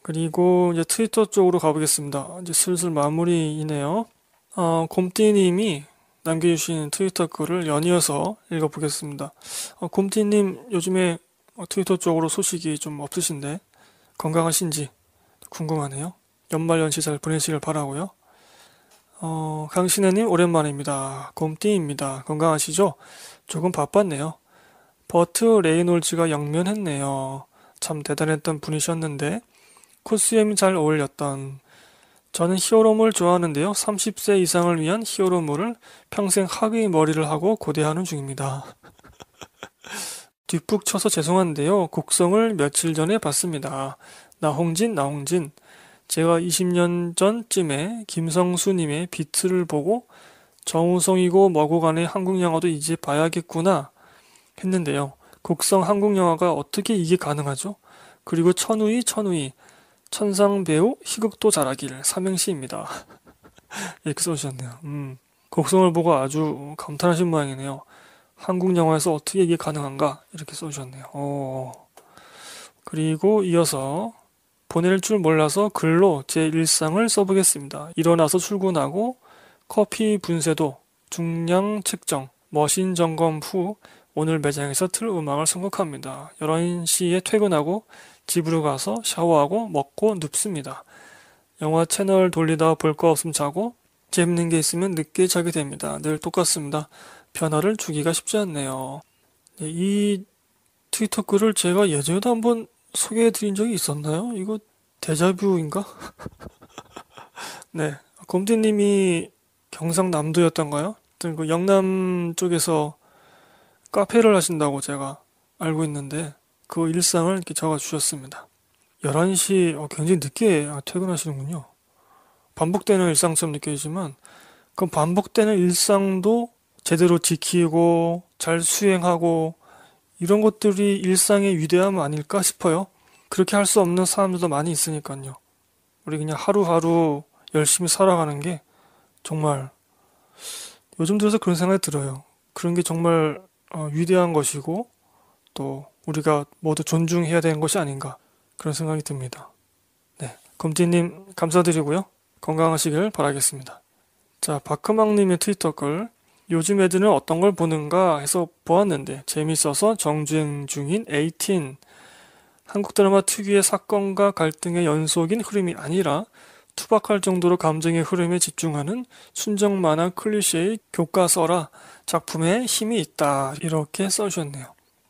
그리고 이제 트위터 쪽으로 가보겠습니다. 이제 슬슬 마무리이네요. 어, 곰띠님이 남겨주신 트위터 글을 연이어서 읽어보겠습니다. 어, 곰띠님 요즘에 어, 트위터 쪽으로 소식이 좀 없으신데 건강하신지 궁금하네요. 연말 연시 잘 보내시길 바라고요. 어, 강신혜님 오랜만입니다. 곰띠입니다. 건강하시죠? 조금 바빴네요. 버트 레이놀즈가 영면했네요. 참 대단했던 분이셨는데 코스염이 잘 어울렸던 저는 히어로물 좋아하는데요. 30세 이상을 위한 히어로물을 평생 하의 머리를 하고 고대하는 중입니다. 뒷북 쳐서 죄송한데요. 곡성을 며칠 전에 봤습니다. 나홍진, 나홍진. 제가 20년 전쯤에 김성수님의 비트를 보고 정우성이고 머고간의 한국 영화도 이제 봐야겠구나 했는데요. 곡성 한국 영화가 어떻게 이게 가능하죠? 그리고 천우이, 천우이. 천상 배우 희극도 잘하길 삼행시입니다. <laughs> 예, 그 이렇게 써주셨네요. 음. 곡성을 보고 아주 감탄하신 모양이네요. 한국 영화에서 어떻게 이게 가능한가 이렇게 써주셨네요. 오. 어, 어. 그리고 이어서 보낼 줄 몰라서 글로 제 일상을 써보겠습니다. 일어나서 출근하고 커피 분쇄도 중량 측정 머신 점검 후 오늘 매장에서 틀 음악을 선곡합니다. 11시에 퇴근하고 집으로 가서 샤워하고 먹고 눕습니다. 영화 채널 돌리다 볼 거 없음 자고 재밌는 게 있으면 늦게 자게 됩니다. 늘 똑같습니다. 변화를 주기가 쉽지 않네요. 네, 이 트위터 글을 제가 예전에도 한번 소개해 드린 적이 있었나요? 이거 데자뷰인가? <laughs> 네. 곰디님이 경상남도였던가요? 그 영남 쪽에서 카페를 하신다고 제가 알고 있는데 그 일상을 이렇게 적어 주셨습니다. 11시, 어, 굉장히 늦게 퇴근하시는군요. 반복되는 일상처럼 느껴지지만 그 반복되는 일상도 제대로 지키고 잘 수행하고 이런 것들이 일상의 위대함 아닐까 싶어요. 그렇게 할 수 없는 사람들도 많이 있으니까요. 우리 그냥 하루하루 열심히 살아가는 게 정말 요즘 들어서 그런 생각이 들어요. 그런 게 정말 어, 위대한 것이고 또 우리가 모두 존중해야 되는 것이 아닌가 그런 생각이 듭니다. 네, 검지님 감사드리고요. 건강하시길 바라겠습니다. 자, 박금왕님의 트위터 글 요즘 애들은 어떤 걸 보는가 해서 보았는데 재밌어서 정주행 중인 에이틴 한국 드라마 특유의 사건과 갈등의 연속인 흐름이 아니라 투박할 정도로 감정의 흐름에 집중하는 순정 만화 클리셰의 교과서라 작품에 힘이 있다 이렇게 써주셨네요.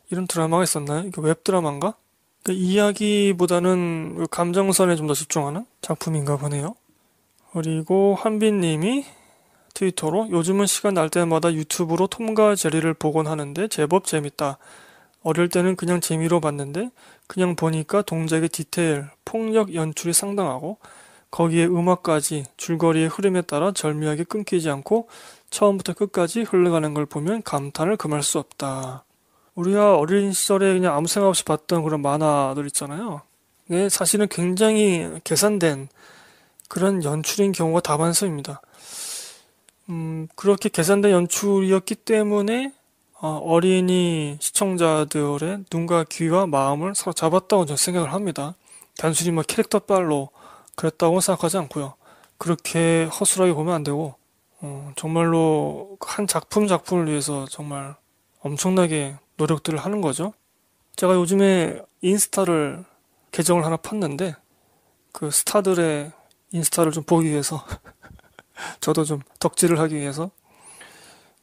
이런 드라마가 있었나요? 이게 웹 드라마인가? 그러니까 그 이야기보다는 감정선에 좀 더 집중하는 작품인가 보네요. 그리고 한빈님이 트위터로 요즘은 시간 날 때마다 유튜브로 톰과 제리를 보곤 하는데 제법 재밌다. 어릴 때는 그냥 재미로 봤는데 그냥 보니까 동작의 디테일, 폭력 연출이 상당하고 거기에 음악까지 줄거리의 흐름에 따라 절묘하게 끊기지 않고 처음부터 끝까지 흘러가는 걸 보면 감탄을 금할 수 없다. 우리가 어린 시절에 그냥 아무 생각 없이 봤던 그런 만화들 있잖아요. 네, 사실은 굉장히 계산된 그런 연출인 경우가 다반성입니다. 음, 그렇게 계산된 연출이었기 때문에 어, 린이 시청자들의 눈과 귀와 마음을 서로 잡았다고 저는 생각을 합니다. 단순히 뭐 캐릭터 빨로 그랬다고 생각하지 않고요. 그렇게 허술하게 보면 안 되고 어, 정말로 한 작품 작품을 위해서 정말 엄청나게 노력들을 하는 거죠. 제가 요즘에 인스타를 계정을 하나 팠는데 그 스타들의 인스타를 좀 보기 위해서 <laughs> 저도 좀 덕질을 하기 위해서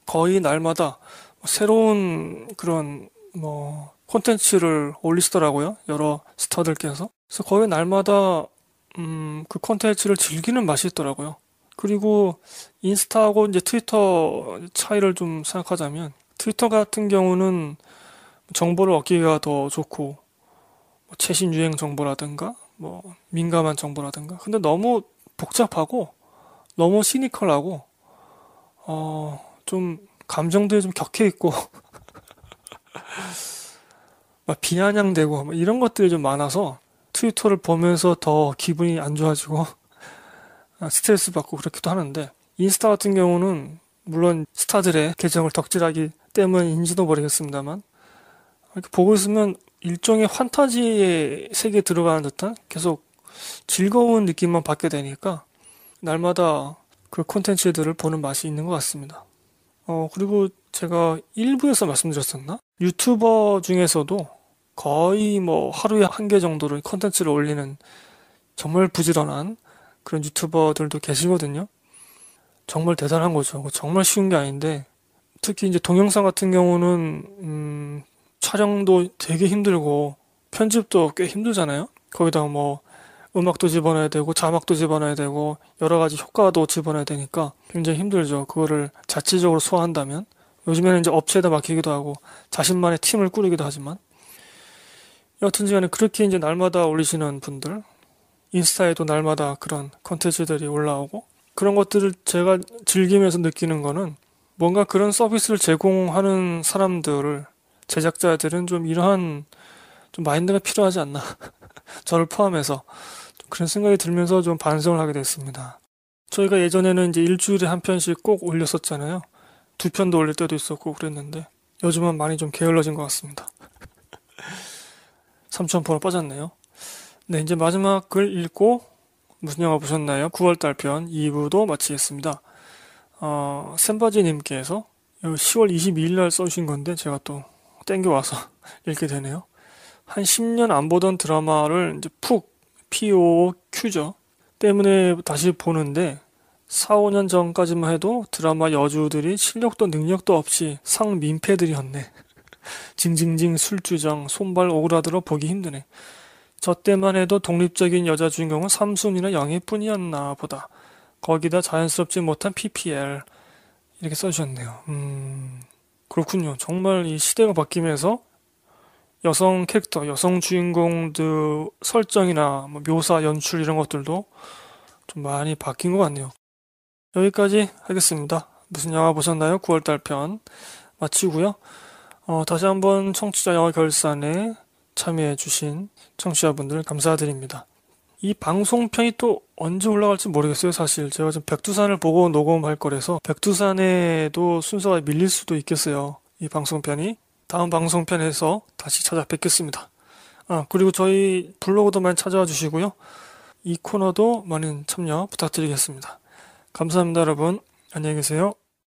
거의 날마다 새로운 그런 뭐 콘텐츠를 올리시더라고요. 여러 스타들께서. 그래서 거의 날마다 음, 그 콘텐츠를 즐기는 맛이 있더라고요. 그리고 인스타하고 이제 트위터 차이를 좀 생각하자면 트위터 같은 경우는 정보를 얻기가 더 좋고 뭐 최신 유행 정보라든가 뭐 민감한 정보라든가 근데 너무 복잡하고 너무 시니컬하고 어, 좀 감정들이 좀 격해 있고 <laughs> 막비아냥되고막 이런 것들이 좀 많아서 트위터를 보면서 더 기분이 안 좋아지고 아, 스트레스 받고 그렇기도 하는데 인스타 같은 경우는 물론 스타들의 계정을 덕질하기 때문인지도 모르겠습니다만 이렇게 보고 있으면 일종의 환타지의 세계에 들어가는 듯한 계속 즐거운 느낌만 받게 되니까 날마다 그 콘텐츠들을 보는 맛이 있는 것 같습니다. 어, 그리고 제가 1부에서 말씀드렸었나? 유튜버 중에서도 거의 뭐 하루에 한 개 정도를 콘텐츠를 올리는 정말 부지런한 그런 유튜버들도 계시거든요. 정말 대단한 거죠. 정말 쉬운 게 아닌데 특히 이제 동영상 같은 경우는 음, 촬영도 되게 힘들고 편집도 꽤 힘들잖아요. 거기다가 뭐 음악도 집어넣어야 되고 자막도 집어넣어야 되고 여러 가지 효과도 집어넣어야 되니까 굉장히 힘들죠. 그거를 자체적으로 소화한다면 요즘에는 이제 업체에다 맡기기도 하고 자신만의 팀을 꾸리기도 하지만 여튼시간에 그렇게 이제 날마다 올리시는 분들 인스타에도 날마다 그런 컨텐츠들이 올라오고 그런 것들을 제가 즐기면서 느끼는 거는 뭔가 그런 서비스를 제공하는 사람들을 제작자들은 좀 이러한 좀 마인드가 필요하지 않나 <laughs> 저를 포함해서 그런 생각이 들면서 좀 반성을 하게 됐습니다. 저희가 예전에는 이제 일주일에 한 편씩 꼭 올렸었잖아요. 두 편도 올릴 때도 있었고 그랬는데 요즘은 많이 좀 게을러진 것 같습니다. 3천 <laughs> 포로 빠졌네요. 네, 이제 마지막 글 읽고 무슨 영화 보셨나요? 9월달 편 2부도 마치겠습니다. 어, 샘바지님께서 10월 22일날 써주신 건데 제가 또 땡겨와서 <laughs> 읽게 되네요. 한 10년 안 보던 드라마를 이제 푹 POQ죠. 때문에 다시 보는데 4, 5년 전까지만 해도 드라마 여주들이 실력도 능력도 없이 상민폐들이었네. <laughs> 징징징 술주정 손발 오그라들어 보기 힘드네. 저 때만 해도 독립적인 여자 주인공은 삼순이나 영희뿐이었나 보다. 거기다 자연스럽지 못한 PPL 이렇게 써주셨네요. 음 그렇군요. 정말 이 시대가 바뀌면서 여성 캐릭터, 여성 주인공들 설정이나 뭐 묘사, 연출 이런 것들도 좀 많이 바뀐 것 같네요. 여기까지 하겠습니다. 무슨 영화 보셨나요? 9월달 편 마치고요. 어, 다시 한번 청취자 영화 결산에 참여해주신 청취자분들 감사드립니다. 이 방송편이 또 언제 올라갈지 모르겠어요, 사실. 제가 지금 백두산을 보고 녹음할 거라서 백두산에도 순서가 밀릴 수도 있겠어요. 이 방송편이. 다음 방송편에서 다시 찾아뵙겠습니다. 아, 그리고 저희 블로그도 많이 찾아와 주시고요. 이 코너도 많은 참여 부탁드리겠습니다. 감사합니다, 여러분. 안녕히 계세요.